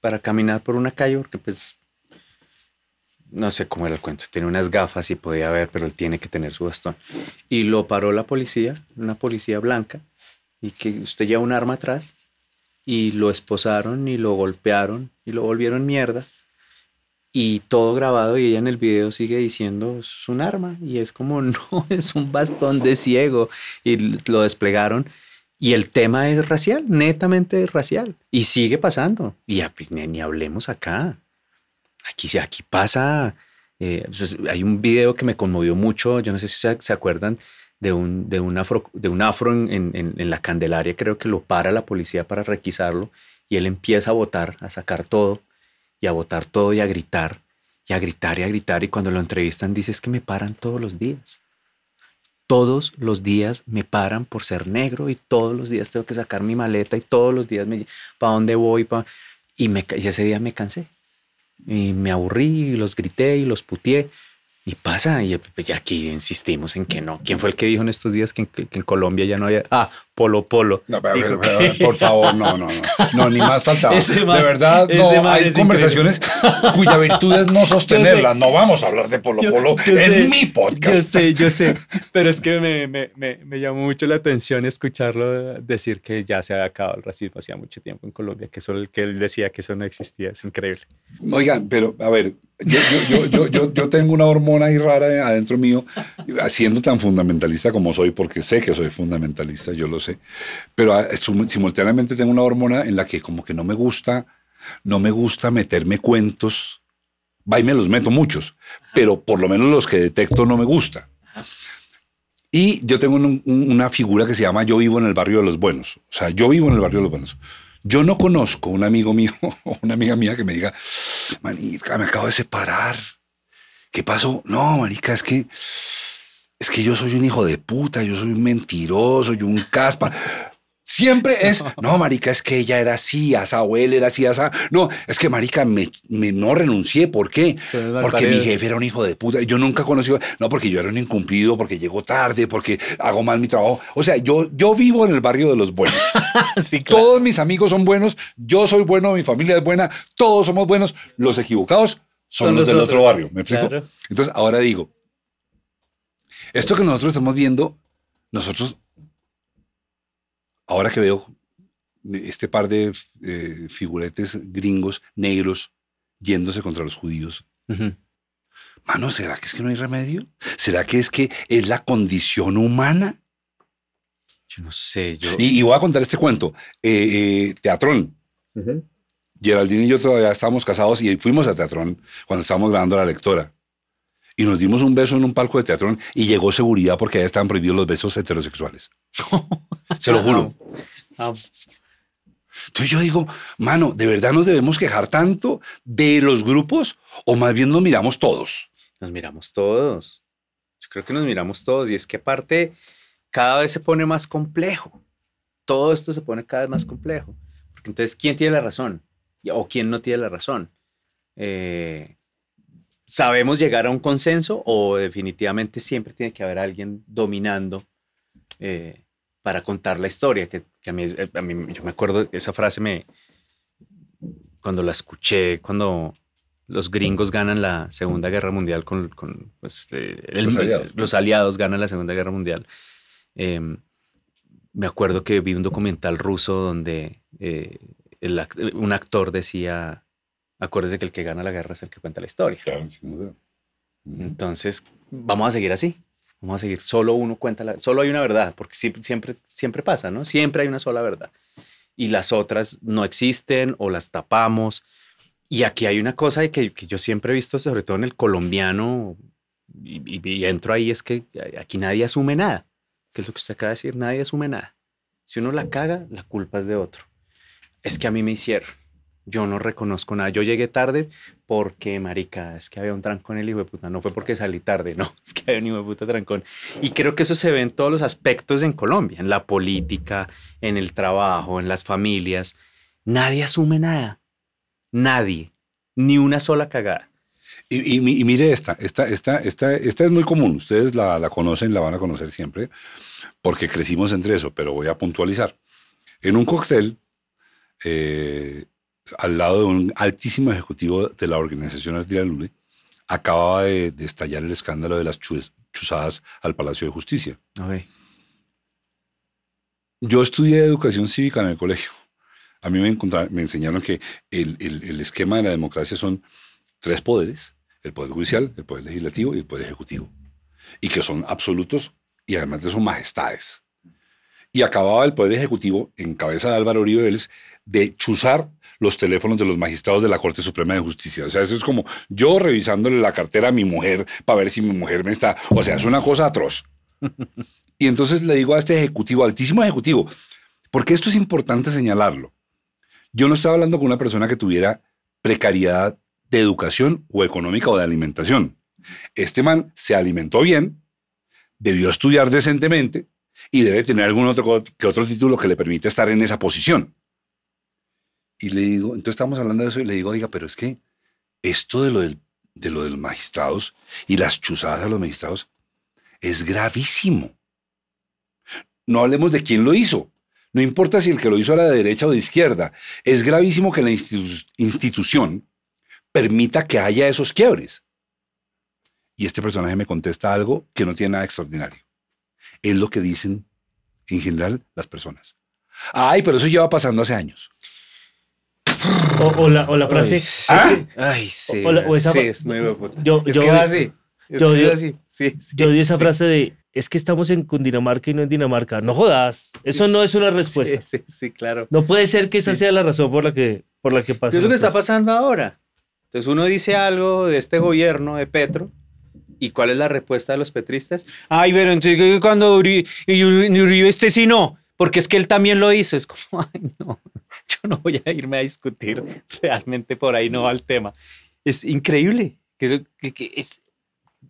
para caminar por una calle, porque pues no sé cómo era el cuento, tiene unas gafas y podía ver, pero él tiene que tener su bastón. Y lo paró la policía, una policía blanca, y que usted lleva un arma atrás, y lo esposaron y lo golpearon y lo volvieron mierda y todo grabado y ella en el video sigue diciendo es un arma y es como no es un bastón de ciego y lo desplegaron y el tema es racial, netamente racial y sigue pasando y ya, pues, ni, ni, hablemos acá. Aquí, aquí pasa, eh, pues, hay un video que me conmovió mucho, yo no sé si se, acuerdan de un, de afro, de un afro en, en la Candelaria, creo que lo para la policía para requisarlo y él empieza a votar, a sacar todo y a votar todo y a gritar y a gritar y a gritar y cuando lo entrevistan dices que me paran todos los días. Todos los días me paran por ser negro y todos los días tengo que sacar mi maleta y todos los días me para dónde voy pa y me y ese día me cansé y me aburrí y los grité y los putié y pasa, pues, y aquí insistimos en que no. ¿Quién fue el que dijo en estos días que en, Colombia ya no había... Ah, Polo Polo. No, pero, por favor, no, no, no. No, ni más faltaba. de verdad, no, hay conversaciones cuya virtud es no sostenerlas. No vamos a hablar de Polo Polo en mi podcast. Yo sé, yo sé. Pero es que me, llamó mucho la atención escucharlo decir que ya se había acabado el racismo hacía mucho tiempo en Colombia, que, eso, que él decía que eso no existía. Es increíble. Oigan, pero a ver, yo, yo, tengo una hormona ahí rara adentro mío, siendo tan fundamentalista como soy, porque sé que soy fundamentalista, yo lo sé, pero ah, simultáneamente tengo una hormona en la que como que no me gusta, no me gusta meterme cuentos, va y me los meto muchos, pero por lo menos los que detecto no me gusta. Y yo tengo una figura que se llama Yo vivo en el barrio de los buenos, o sea, yo vivo en el barrio de los buenos. Yo no conozco un amigo mío o una amiga mía que me diga, «Manita, me acabo de separar. ¿Qué pasó? No, marica, es que es que yo soy un hijo de puta, yo soy un mentiroso, yo un caspa. Siempre es, no, marica, es que ella era así, asa, o él era así, asa. No, es que, marica, me, no renuncié. ¿Por qué? Porque mi jefe era un hijo de puta. Yo nunca conocí, no, porque yo era un incumplido, porque llego tarde, porque hago mal mi trabajo. O sea, yo, yo vivo en el barrio de los buenos. Todos mis amigos son buenos, yo soy bueno, mi familia es buena, todos somos buenos. Los equivocados son, los, del otro barrio. ¿Me explico? Entonces, ahora digo, esto que nosotros estamos viendo, nosotros Ahora que veo este par de eh, figuretes gringos negros yéndose contra los judíos, mano, ¿será que es que no hay remedio? ¿Será que es que es la condición humana? Yo no sé. Yo... Y, voy a contar este cuento. Eh, eh, teatrón. Geraldine y yo todavía estábamos casados y fuimos a Teatrón cuando estábamos grabando la lectora. Y nos dimos un beso en un palco de Teatrón y llegó seguridad porque allá estaban prohibidos los besos heterosexuales. Se lo juro. Entonces yo digo, mano, ¿de verdad nos debemos quejar tanto de los grupos o más bien nos miramos todos? Nos miramos todos. Yo creo que nos miramos todos y es que aparte cada vez se pone más complejo. Todo esto se pone cada vez más complejo. Porque entonces, ¿quién tiene la razón? ¿O quién no tiene la razón? Eh, ¿Sabemos llegar a un consenso o definitivamente siempre tiene que haber alguien dominando? Eh, para contar la historia, que, eh, a, mí, yo me acuerdo, esa frase me, cuando la escuché, cuando los gringos ganan la Segunda Guerra Mundial con, pues, eh, los, aliados. ganan la Segunda Guerra Mundial. Em, me acuerdo que vi un documental ruso donde eh, un actor decía, acuérdese que el que gana la guerra es el que cuenta la historia. Entonces, vamos a seguir así. Vamos a seguir, solo uno cuenta, la, solo hay una verdad, porque siempre, siempre, pasa, ¿no? Siempre hay una sola verdad. Y las otras no existen o las tapamos. Y aquí hay una cosa que, yo siempre he visto, sobre todo en el colombiano, y, entro ahí, es que aquí nadie asume nada, que es lo que usted acaba de decir, nadie asume nada. Si uno la caga, la culpa es de otro. Es que a mí me hicieron yo no reconozco nada. Yo llegué tarde porque, marica, es que había un trancón el hijo de puta. No fue porque salí tarde, no, es que había un hijo de puta trancón. Y creo que eso se ve en todos los aspectos en Colombia, en la política, en el trabajo, en las familias. Nadie asume nada. Nadie. Ni una sola cagada. Y, mire esta, esta, esta, esta, esta es muy común. Ustedes la, la conocen, la van a conocer siempre, porque crecimos entre eso, pero voy a puntualizar. En un cóctel, eh, al lado de un altísimo ejecutivo de la organización Artilalune, acababa de, de, estallar el escándalo de las chuzadas al Palacio de Justicia. Yo estudié educación cívica en el colegio. A mí me, me enseñaron que el, esquema de la democracia son tres poderes, el poder judicial, el poder legislativo y el poder ejecutivo, y que son absolutos y además de son majestades. Y acababa el poder ejecutivo en cabeza de Álvaro Uribe Vélez de chuzar los teléfonos de los magistrados de la Corte Suprema de Justicia. O sea, eso es como yo revisándole la cartera a mi mujer para ver si mi mujer me está... O sea, es una cosa atroz. Y entonces le digo a este ejecutivo, altísimo ejecutivo, porque esto es importante señalarlo. Yo no estaba hablando con una persona que tuviera precariedad de educación o económica o de alimentación. Este man se alimentó bien, debió estudiar decentemente y debe tener algún otro que otro título que le permita estar en esa posición. Y le digo, entonces estamos hablando de eso y le digo, diga, pero es que esto de lo, del, de lo los magistrados y las chuzadas a los magistrados es gravísimo. No hablemos de quién lo hizo. No importa si el que lo hizo era de derecha o de izquierda. Es gravísimo que la institución permita que haya esos quiebres. Y este personaje me contesta algo que no tiene nada extraordinario. Es lo que dicen en general las personas. Ay, pero eso lleva pasando hace años. O, la, frase. Ay, es ah. que, Ay sí. O, esa, sí, es Yo, así. yo, así. Sí, yo di esa frase de es que estamos en Cundinamarca y no en Dinamarca. No jodas. Eso no es una respuesta. Sí, sí, claro. No puede ser que esa sea la razón por la que, por la que pasa. Es lo que está pasando ahora. Entonces uno dice algo de este gobierno de Petro. ¿Y cuál es la respuesta de los petristas? Ay, pero entonces cuando Uribe, Uribe este sí no porque es que él también lo hizo. Es como, ay, no, yo no voy a irme a discutir realmente por ahí, no va el tema. Es increíble. Que, es,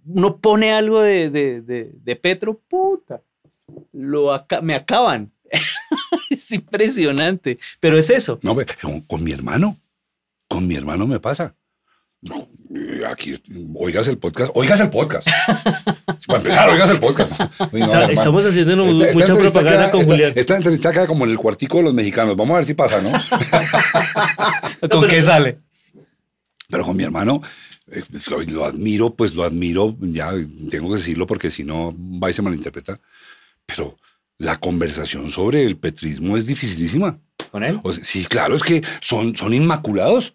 uno pone algo de, de, de, de Petro, puta, lo me acaban. es impresionante, pero es eso. No, con mi hermano, con mi hermano me pasa aquí, oigas el podcast, oigas el podcast. Para empezar, oigas el podcast. estamos haciendo mucha propaganda con Julián. Está como en el cuartico de los mexicanos. Vamos a ver si pasa, ¿no? ¿Con qué sale? Pero con mi hermano, eh, pues, lo admiro, pues lo admiro, ya tengo que decirlo porque si no, va a se malinterpreta. Pero la conversación sobre el petrismo es dificilísima. ¿Con él? sí, claro, es que son, son inmaculados,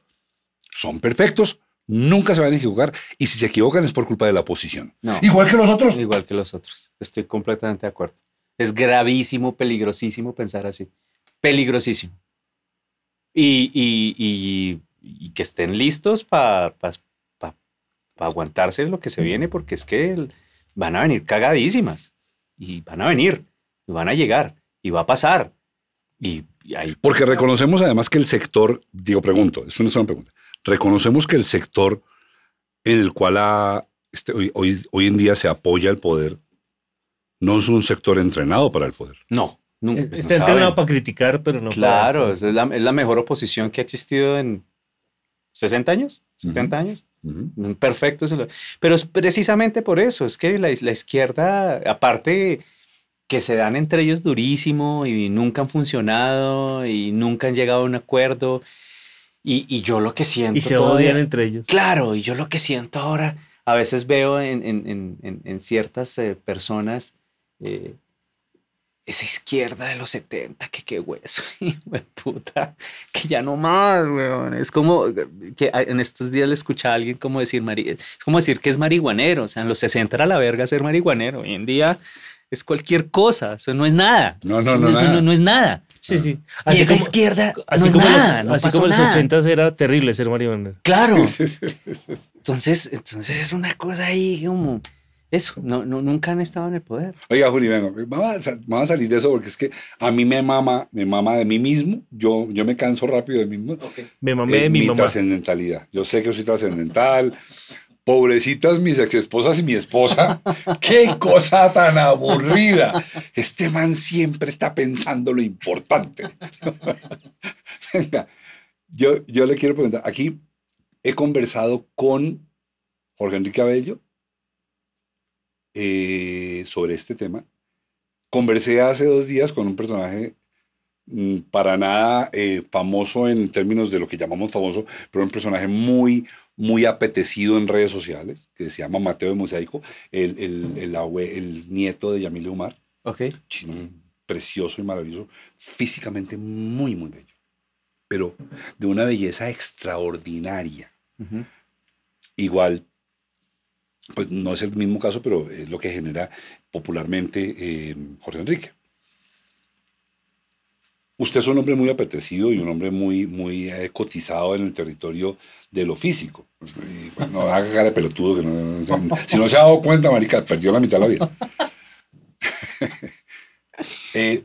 son perfectos, Nunca se van a equivocar. Y si se equivocan es por culpa de la oposición. igual que los otros. Igual que los otros. Estoy completamente de acuerdo. Es gravísimo, peligrosísimo pensar así. Peligrosísimo. Y, que estén listos para para aguantarse lo que se viene, porque es que van a venir cagadísimas. Y van a venir. Y van a llegar. Y va a pasar. Y, Porque reconocemos además que el sector, digo, pregunto, es una sola pregunta Reconocemos que el sector en el cual ah, este, hoy, hoy, en día se apoya el poder no es un sector entrenado para el poder. No. nunca. Eh, pues, está entrenado para criticar, pero no claro, para... Claro, es, la, mejor oposición que ha existido en 60 años, 70 años. Mm, perfecto. Pero es precisamente por eso, es que la, la izquierda, aparte que se dan entre ellos durísimo y nunca han funcionado y nunca han llegado a un acuerdo y, y yo lo que siento. Y se odian entre ellos. Claro, y yo lo que siento ahora, a veces veo en, en, en, ciertas eh, personas eh, esa izquierda de los 70, que qué hueso, puta, que ya no más, weón. Es como que en estos días le escucha a alguien como decir, es como decir que es marihuanero. O sea, en los 60 era la verga ser marihuanero. Hoy en día es cualquier cosa, eso no es nada. No, no, no, no es nada. Sí, ah. sí. Así y esa izquierda así no como nada, Así como en los 80 era terrible ser marihuana. Claro. entonces, entonces es una cosa ahí como... Eso, no, no, nunca han estado en el poder. Oiga, Juli, vengo, vamos a, vamos a, salir de eso porque es que a mí me mama, me mama de mí mismo. Yo, yo me canso rápido de mí mismo. Me mamé de eh, mi, mi trascendentalidad. Yo sé que soy trascendental. Pobrecitas mis exesposas y mi esposa. ¡Qué cosa tan aburrida! Este man siempre está pensando lo importante. yo, yo le quiero preguntar, aquí he conversado con Jorge Enrique Abello eh, sobre este tema. Conversé hace dos días con un personaje mm, para nada eh, famoso en términos de lo que llamamos famoso, pero un personaje muy muy apetecido en redes sociales, que se llama Mateo de Mosaico, el, el nieto de Yamil Umar. precioso y maravilloso, físicamente muy, muy bello, pero de una belleza extraordinaria. Igual, pues no es el mismo caso, pero es lo que genera popularmente eh, Jorge Enrique. Usted es un hombre muy apetecido y un hombre muy, muy eh, cotizado en el territorio de lo físico. Pues, pues, no haga cara de pelotudo, que no, si no se ha dado cuenta, marica, perdió la mitad de la vida. Eh,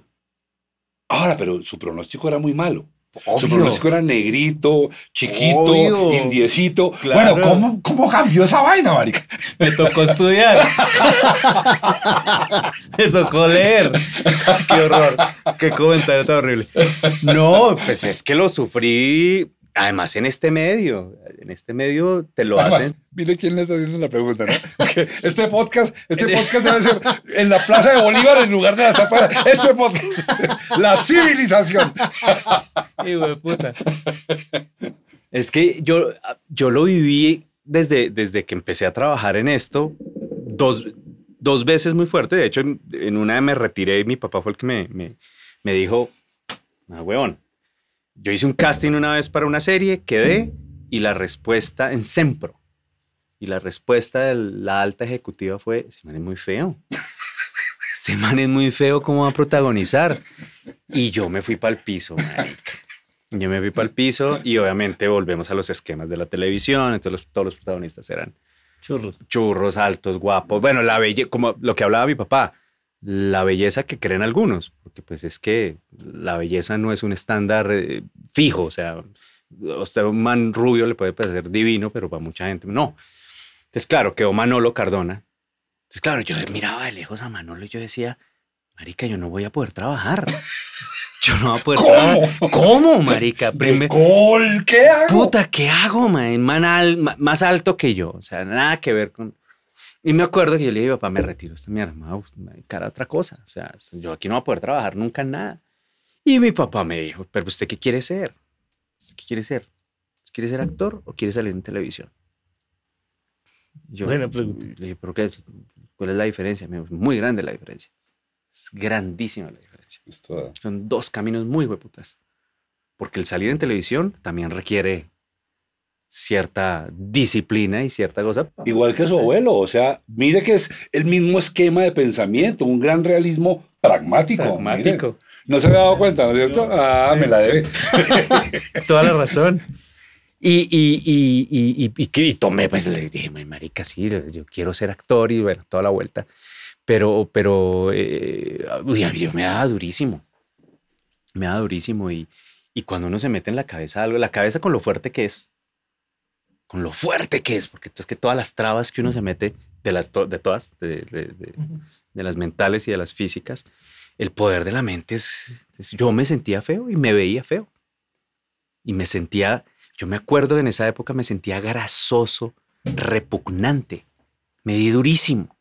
ahora, pero su pronóstico era muy malo. Obvio. pronóstico era negrito, chiquito, indiecito. Bueno, ¿cómo, ¿cómo, cambió esa vaina, marica? Me tocó estudiar. Me tocó leer. Qué horror. Qué comentario tan horrible. No, pues es que lo sufrí Además, en este medio, en este medio te lo hacen. Mire quién le está haciendo la pregunta, ¿no? Es que este podcast, este podcast debe ser en la Plaza de Bolívar en lugar de la Zapata. Este podcast, la civilización. Hijo de puta. Es que yo, yo lo viví desde, desde que empecé a trabajar en esto, dos, dos veces muy fuerte. De hecho, en, una una me retiré y mi papá fue el que me, me, me dijo, ah, weón. Yo hice un casting una vez para una serie, quedé y la respuesta en Sempro. Y la respuesta de la alta ejecutiva fue, se es muy feo. se es muy feo, ¿cómo va a protagonizar? Y yo me fui para el piso, Yo me fui para el piso y obviamente volvemos a los esquemas de la televisión. Entonces todos los protagonistas eran churros. Churros, altos, guapos. Bueno, la belleza, como lo que hablaba mi papá, la belleza que creen algunos. Que pues es que la belleza no es un estándar eh, fijo, o sea, un man rubio le puede parecer divino, pero para mucha gente no. Entonces, claro, quedó Manolo Cardona. Entonces, claro, yo miraba de lejos a Manolo y yo decía, marica, yo no voy a poder trabajar. Yo no voy a poder trabajar. ¿Cómo, marica? ¿qué hago? Puta, ¿qué hago, man? más alto que yo. O sea, nada que ver con... Y me acuerdo que yo le dije, papá, me retiro esta mierda, me cara a otra cosa. O sea, yo aquí no voy a poder trabajar nunca nada. Y mi papá me dijo, pero ¿usted qué quiere ser? qué quiere ser? ¿Quiere ser actor o quiere salir en televisión? Yo Buena pregunta. le dije, ¿pero qué es? ¿Cuál es la diferencia? muy grande la diferencia. Es grandísima la diferencia. Son dos caminos muy hueputas. Porque el salir en televisión también requiere cierta disciplina y cierta cosa. Igual que su abuelo, o sea, mire que es el mismo esquema de pensamiento, un gran realismo pragmático. No se ha dado cuenta, ¿no es cierto? Ah, me la debe. Toda la razón. Y, y, tomé, pues le dije, marica, sí, yo quiero ser actor y bueno, toda la vuelta. Pero, pero, eh, uy, mí me daba durísimo. Me daba durísimo y, y cuando uno se mete en la cabeza algo, la cabeza con lo fuerte que es, con lo fuerte que es, porque es que todas las trabas que uno se mete, de, las de todas, de, las mentales y de las físicas, el poder de la mente es, yo me sentía feo y me veía feo. Y me sentía, yo me acuerdo que en esa época me sentía grasoso, repugnante, me di durísimo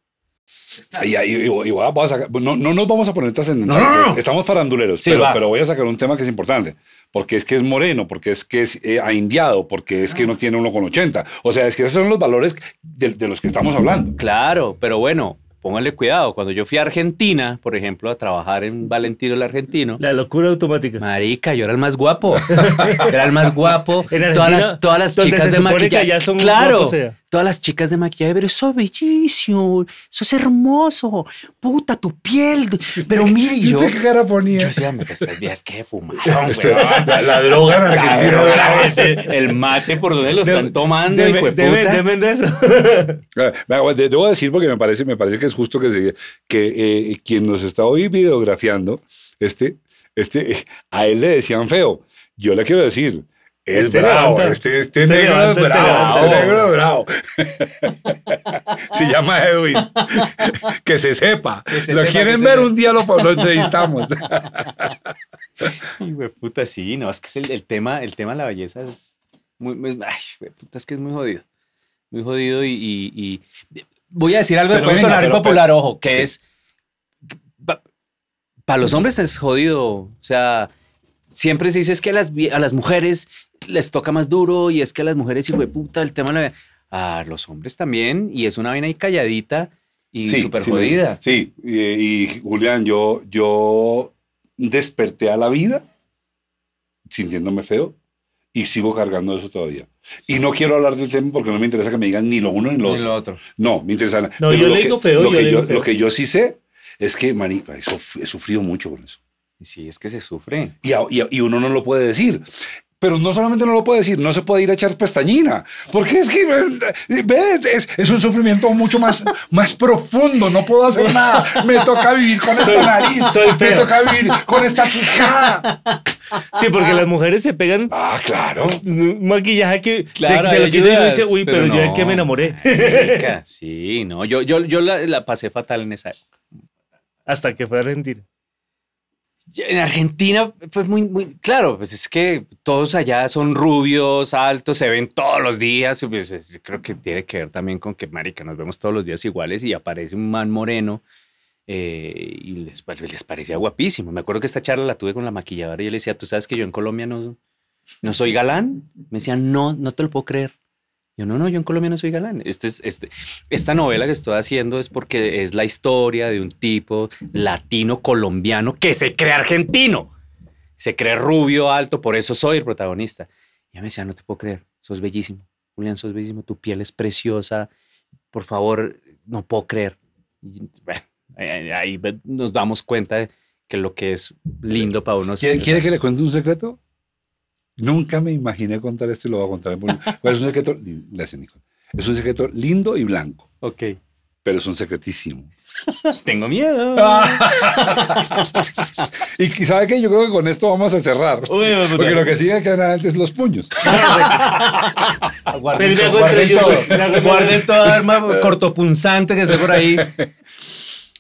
no, nos vamos a poner trascendentales. Estamos faranduleros, pero, voy a sacar un tema que es importante. Porque es que es moreno, porque es que es eh, porque es que ah. no tiene uno con 80. O sea, es que esos son los valores de, los que estamos hablando. Claro, pero bueno, póngale cuidado. Cuando yo fui a Argentina, por ejemplo, a trabajar en Valentino el argentino. La locura automática. Marica, yo era el más guapo. era el más guapo. todas las, todas chicas de maquillaje. Ya son claro. Todas las chicas de maquillaje, pero eso es bellísimo, eso es hermoso, puta, tu piel, pero mire yo. qué cara ponía? Yo decía, me día, es que este, la, la, droga en La droga, el, el, mate por donde lo están tomando, de, Deben de eso. Ah, debo decir porque me parece, me parece que es justo que, se, que eh, quien nos está hoy videografiando, este, este, eh, a él le decían feo. Yo le quiero decir, es este bravo, este, este, este, negro es este bravo, este, negro es bravo. se llama Edwin. que se sepa. lo quieren ver un día, lo, entrevistamos entrevistamos. Hijo puta, sí, no, es que el, tema, el tema de la belleza es muy, puta, es que es muy jodido. Muy jodido y, voy a decir algo que puede sonar popular, ojo, que es, para los hombres es jodido, o sea siempre se dice es que a las, a las mujeres les toca más duro y es que a las mujeres, hijo de puta, el tema... A los hombres también, y es una vaina ahí calladita y súper sí, sí, Sí, y, Julián, yo, yo desperté a la vida sintiéndome feo y sigo cargando eso todavía. Y no quiero hablar del tema porque no me interesa que me digan ni lo uno ni lo, otro. No, me interesa. No, yo le digo feo. Lo, que yo, sí sé es que, marica, he sufrido mucho con eso. Sí, es que se sufre. Y, y, y, uno no lo puede decir pero no solamente no lo puede decir, no se puede ir a echar pestañina, porque es que, Es, un sufrimiento mucho más, más profundo, no puedo hacer nada, me toca vivir con esta nariz, me toca vivir con esta quijada. Sí, porque las mujeres se pegan. Ah, claro. Maquillaje que se, dice, uy, pero, yo no, que me enamoré. sí, no, yo, yo, yo la, pasé fatal en esa Hasta que fue a rendir. En Argentina fue pues, muy, muy claro, pues es que todos allá son rubios, altos, se ven todos los días. Pues creo que tiene que ver también con que, marica, nos vemos todos los días iguales y aparece un man moreno eh, y les, pues, les parecía guapísimo. Me acuerdo que esta charla la tuve con la maquilladora y yo le decía, tú sabes que yo en Colombia no, no soy galán. Me decían no, no te lo puedo creer. Yo, no, no, yo en Colombia no soy galán. Este este, esta novela que estoy haciendo es porque es la historia de un tipo latino colombiano que se cree argentino. Se cree rubio, alto, por eso soy el protagonista. Y me decía, no te puedo creer, sos bellísimo. Julián, sos bellísimo, tu piel es preciosa. Por favor, no puedo creer. ahí nos damos cuenta que lo que es lindo para uno. ¿quiere que le cuente un secreto? Nunca me imaginé contar esto y lo voy a contar. es un secreto, es un secreto lindo y blanco. Ok. Pero es un secretísimo. Tengo miedo. y sabe que yo creo que con esto vamos a cerrar. porque lo que sigue que adelante es los puños. guarden, todo, toda arma cortopunzante que esté por ahí.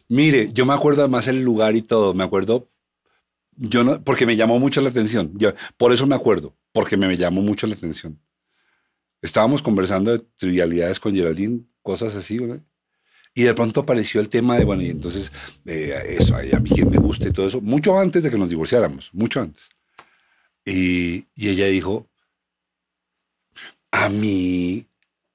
Mire, yo me acuerdo más el lugar y todo. Me acuerdo no, porque me llamó mucho la atención. por eso me acuerdo, porque me, llamó mucho la atención. Estábamos conversando de trivialidades con Geraldine, cosas así, Y de pronto apareció el tema de, bueno, y entonces, eh, eso, a mí quien me guste y todo eso, mucho antes de que nos divorciáramos, mucho antes. Y, y ella dijo, a mí,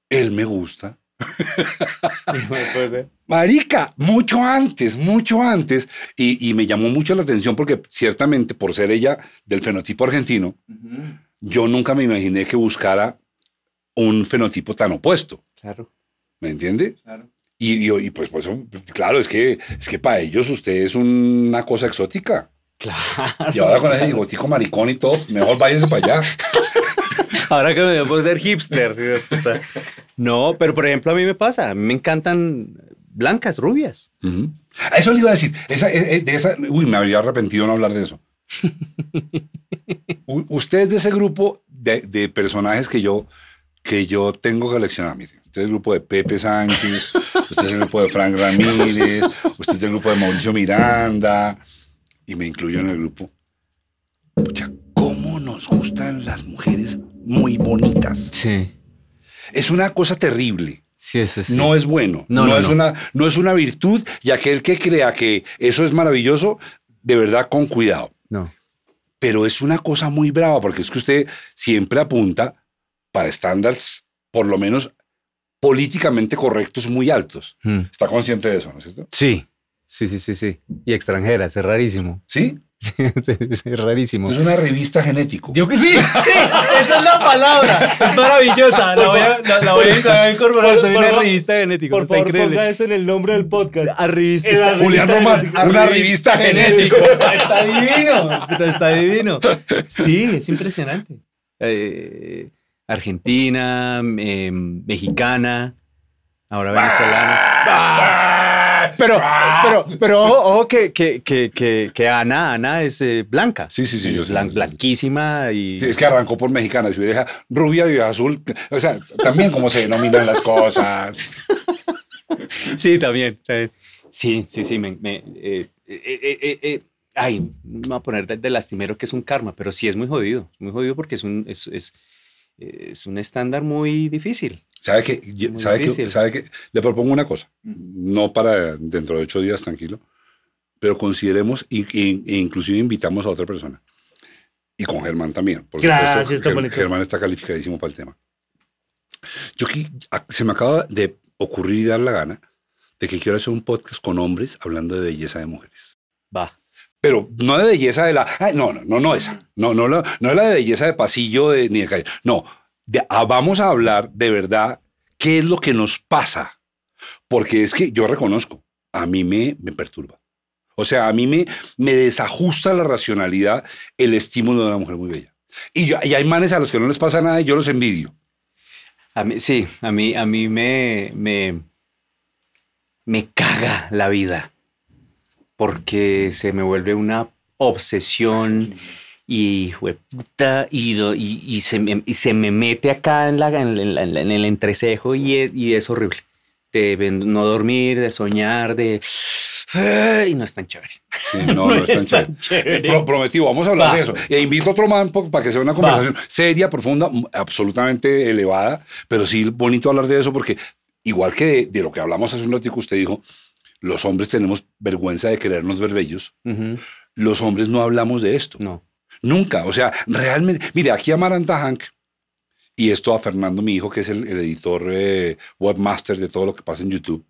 él me gusta, Marica, mucho antes, mucho antes. Y, me llamó mucho la atención porque ciertamente por ser ella del fenotipo argentino, yo nunca me imaginé que buscara un fenotipo tan opuesto. Claro. ¿Me entiende? Claro. Y, pues, pues, claro, es que, es que para ellos usted es una cosa exótica. Claro. Y ahora con ese bigotico maricón y todo, mejor váyase para allá. Ahora que me puedo ser hipster. No, pero por ejemplo, a mí me pasa. A mí me encantan blancas, rubias. Eso le iba a decir. Esa, eh, eh, uy, me había arrepentido no hablar de eso. Usted es de ese grupo de, personajes que yo, que yo tengo que coleccionar. Usted es el grupo de Pepe Sánchez, usted es el grupo de Frank Ramírez, usted es el grupo de Mauricio Miranda, y me incluyo en el grupo nos gustan las mujeres muy bonitas. Sí. Es una cosa terrible. Sí, eso No es bueno. No, es Una, no es una virtud y aquel que crea que eso es maravilloso, de verdad con cuidado. No. Pero es una cosa muy brava porque es que usted siempre apunta para estándares, por lo menos políticamente correctos, muy altos. Mm. Está consciente de eso, ¿no es cierto? Sí. Sí, sí, sí, sí. Y extranjeras, es rarísimo. Sí. es rarísimo. Es una revista genético. Yo que sí, sí, esa es la palabra. Es maravillosa. La voy a, la, voy a incorporar. Soy una revista genética Por favor, increíble. ponga eso en el nombre del podcast. revista. Julián Román, una revista, genético. Está divino. Está divino. Sí, es impresionante. Eh, Argentina, em, mexicana, ahora venezolana. Ah, pero, pero, ojo, que, que, Ana, Ana es eh, blanca. Sí, sí, sí. blanquísima y. Sí, es que arrancó por mexicana. su hija rubia y azul, o sea, también como se denominan las cosas. Sí, también. Sí, sí, sí. Eh, eh, ay, me voy a poner de, de, lastimero que es un karma, pero sí es muy jodido. Muy jodido porque es un, es, es, es un estándar muy difícil. ¿Sabe que, sabe que, le propongo una cosa, no para dentro de ocho días, tranquilo, pero consideremos e, e, inclusive invitamos a otra persona. Y con Germán también, porque Gracias, Germán, está calificadísimo para el tema. Yo se me acaba de ocurrir y dar la gana de que quiero hacer un podcast con hombres hablando de belleza de mujeres. Va pero no de belleza de la. no, no, no, no esa. No, no, la, no es la de belleza de pasillo de, ni de calle. No, Ah, vamos a hablar de verdad qué es lo que nos pasa. Porque es que yo reconozco, a mí me, me perturba. O sea, a mí me, me desajusta la racionalidad el estímulo de una mujer muy bella. Y, hay manes a los que no les pasa nada y yo los envidio. A sí, a mí, a mí me, me caga la vida porque se me vuelve una obsesión y, puta, y, y, y, se me, y, se me, mete acá en, la, en, el entrecejo y y, es horrible. De no dormir, de soñar, de... Y no es tan chévere. no, no, es tan, chévere. Eh, prometido, vamos a hablar de eso. E invito a otro man para que sea una conversación seria, profunda, absolutamente elevada, pero sí bonito hablar de eso porque igual que de, lo que hablamos hace un ratito, usted dijo, los hombres tenemos vergüenza de querernos ver bellos. Los hombres no hablamos de esto. No. Nunca. O sea, realmente. Mire, aquí Amaranta Hank. Y esto a Fernando, mi hijo, que es el, editor eh, webmaster de todo lo que pasa en YouTube.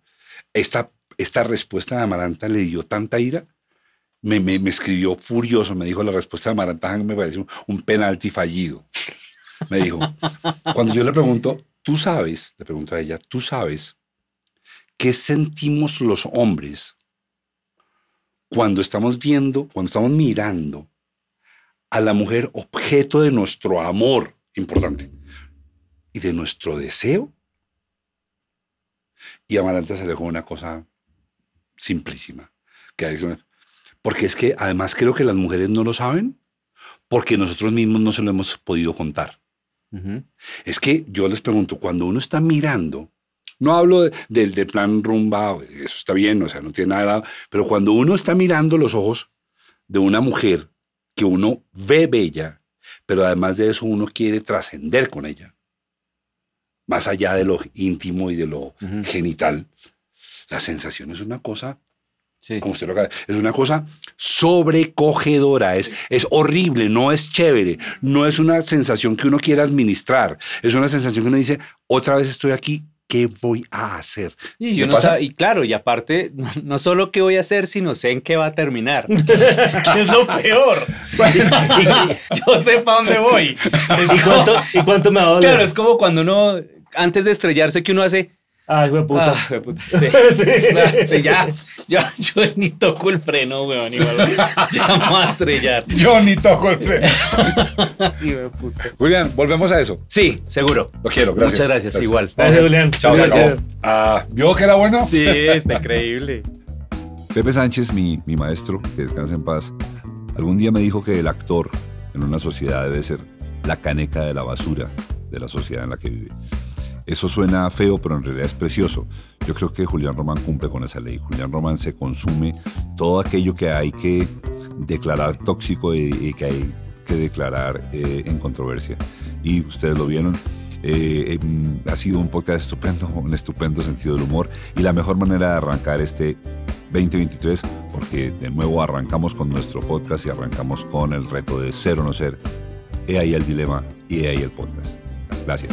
Esta, esta respuesta de Amaranta le dio tanta ira. Me, escribió furioso. Me dijo: La respuesta de Amaranta Hank me pareció un penalti fallido. Me dijo: Cuando yo le pregunto, tú sabes, le pregunto a ella, tú sabes qué sentimos los hombres cuando estamos viendo, cuando estamos mirando a la mujer objeto de nuestro amor, importante, y de nuestro deseo. Y Amaranta se dejó una cosa simplísima, que porque es que además creo que las mujeres no lo saben, porque nosotros mismos no se lo hemos podido contar. Es que yo les pregunto, cuando uno está mirando, no hablo del, plan rumba, eso está bien, o sea, no tiene nada, pero cuando uno está mirando los ojos de una mujer uno ve bella, pero además de eso uno quiere trascender con ella, más allá de lo íntimo y de lo genital. La sensación es una cosa Como usted lo Es una cosa sobrecogedora, es, es horrible, no es chévere, no es una sensación que uno quiera administrar, es una sensación que uno dice, otra vez estoy aquí, qué voy a hacer. Y, claro, y aparte, no, solo qué voy a hacer, sino sé en qué va a terminar. es lo peor. yo sé para dónde voy. ¿Y, ¿Y cuánto me va a doler? Claro, es como cuando uno, antes de estrellarse, que uno hace Ay, ah, güey, ah, puta. Sí. sí. sí. ya. Yo, ni toco el freno, güey. Igual, ya me voy a estrellar. Yo ni toco el freno. Y Julián, volvemos a eso. Sí, seguro. Lo quiero, gracias. Muchas gracias, igual. Gracias, Julián. Chao, gracias. Ah, ¿Vio que era bueno? Sí, está increíble. Pepe Sánchez, mi, mi maestro, que descanse en paz, algún día me dijo que el actor en una sociedad debe ser la caneca de la basura de la sociedad en la que vive. Eso suena feo, pero en realidad es precioso. Yo creo que Julián Román cumple con esa ley. Julián Román se consume todo aquello que hay que declarar tóxico y, que hay que declarar eh, en controversia. Y ustedes lo vieron. Eh, em, ha sido un podcast estupendo, un estupendo sentido del humor y la mejor manera de arrancar este 2023, porque de nuevo arrancamos con nuestro podcast y arrancamos con el reto de ser o no ser. He ahí el dilema y he ahí el podcast. Gracias.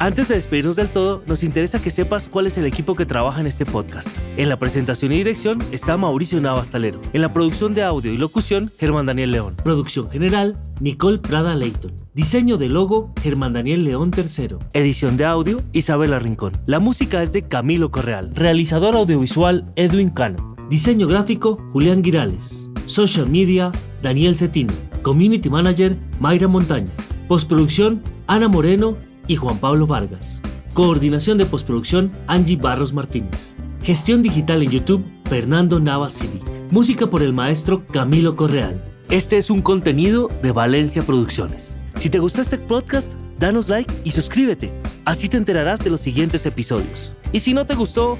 Antes de despedirnos del todo, nos interesa que sepas cuál es el equipo que trabaja en este podcast. En la presentación y dirección está Mauricio Navastalero. En la producción de audio y locución, Germán Daniel León. Producción general, Nicole Prada Leighton. Diseño de logo, Germán Daniel León III. Edición de audio, Isabela Rincón. La música es de Camilo Correal. Realizador audiovisual, Edwin Cano. Diseño gráfico, Julián Girales. Social media, Daniel Cetino. Community manager, Mayra Montaña. Postproducción, Ana Moreno y Juan Pablo Vargas. Coordinación de postproducción Angie Barros Martínez. Gestión digital en YouTube Fernando Navas Civic. Música por el maestro Camilo Correal. Este es un contenido de Valencia Producciones. Si te gustó este podcast, danos like y suscríbete. Así te enterarás de los siguientes episodios. Y si no te gustó,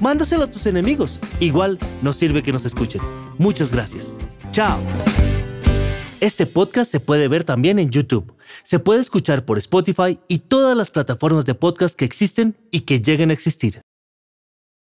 mándaselo a tus enemigos. Igual nos sirve que nos escuchen. Muchas gracias. Chao. Este podcast se puede ver también en YouTube. Se puede escuchar por Spotify y todas las plataformas de podcast que existen y que lleguen a existir.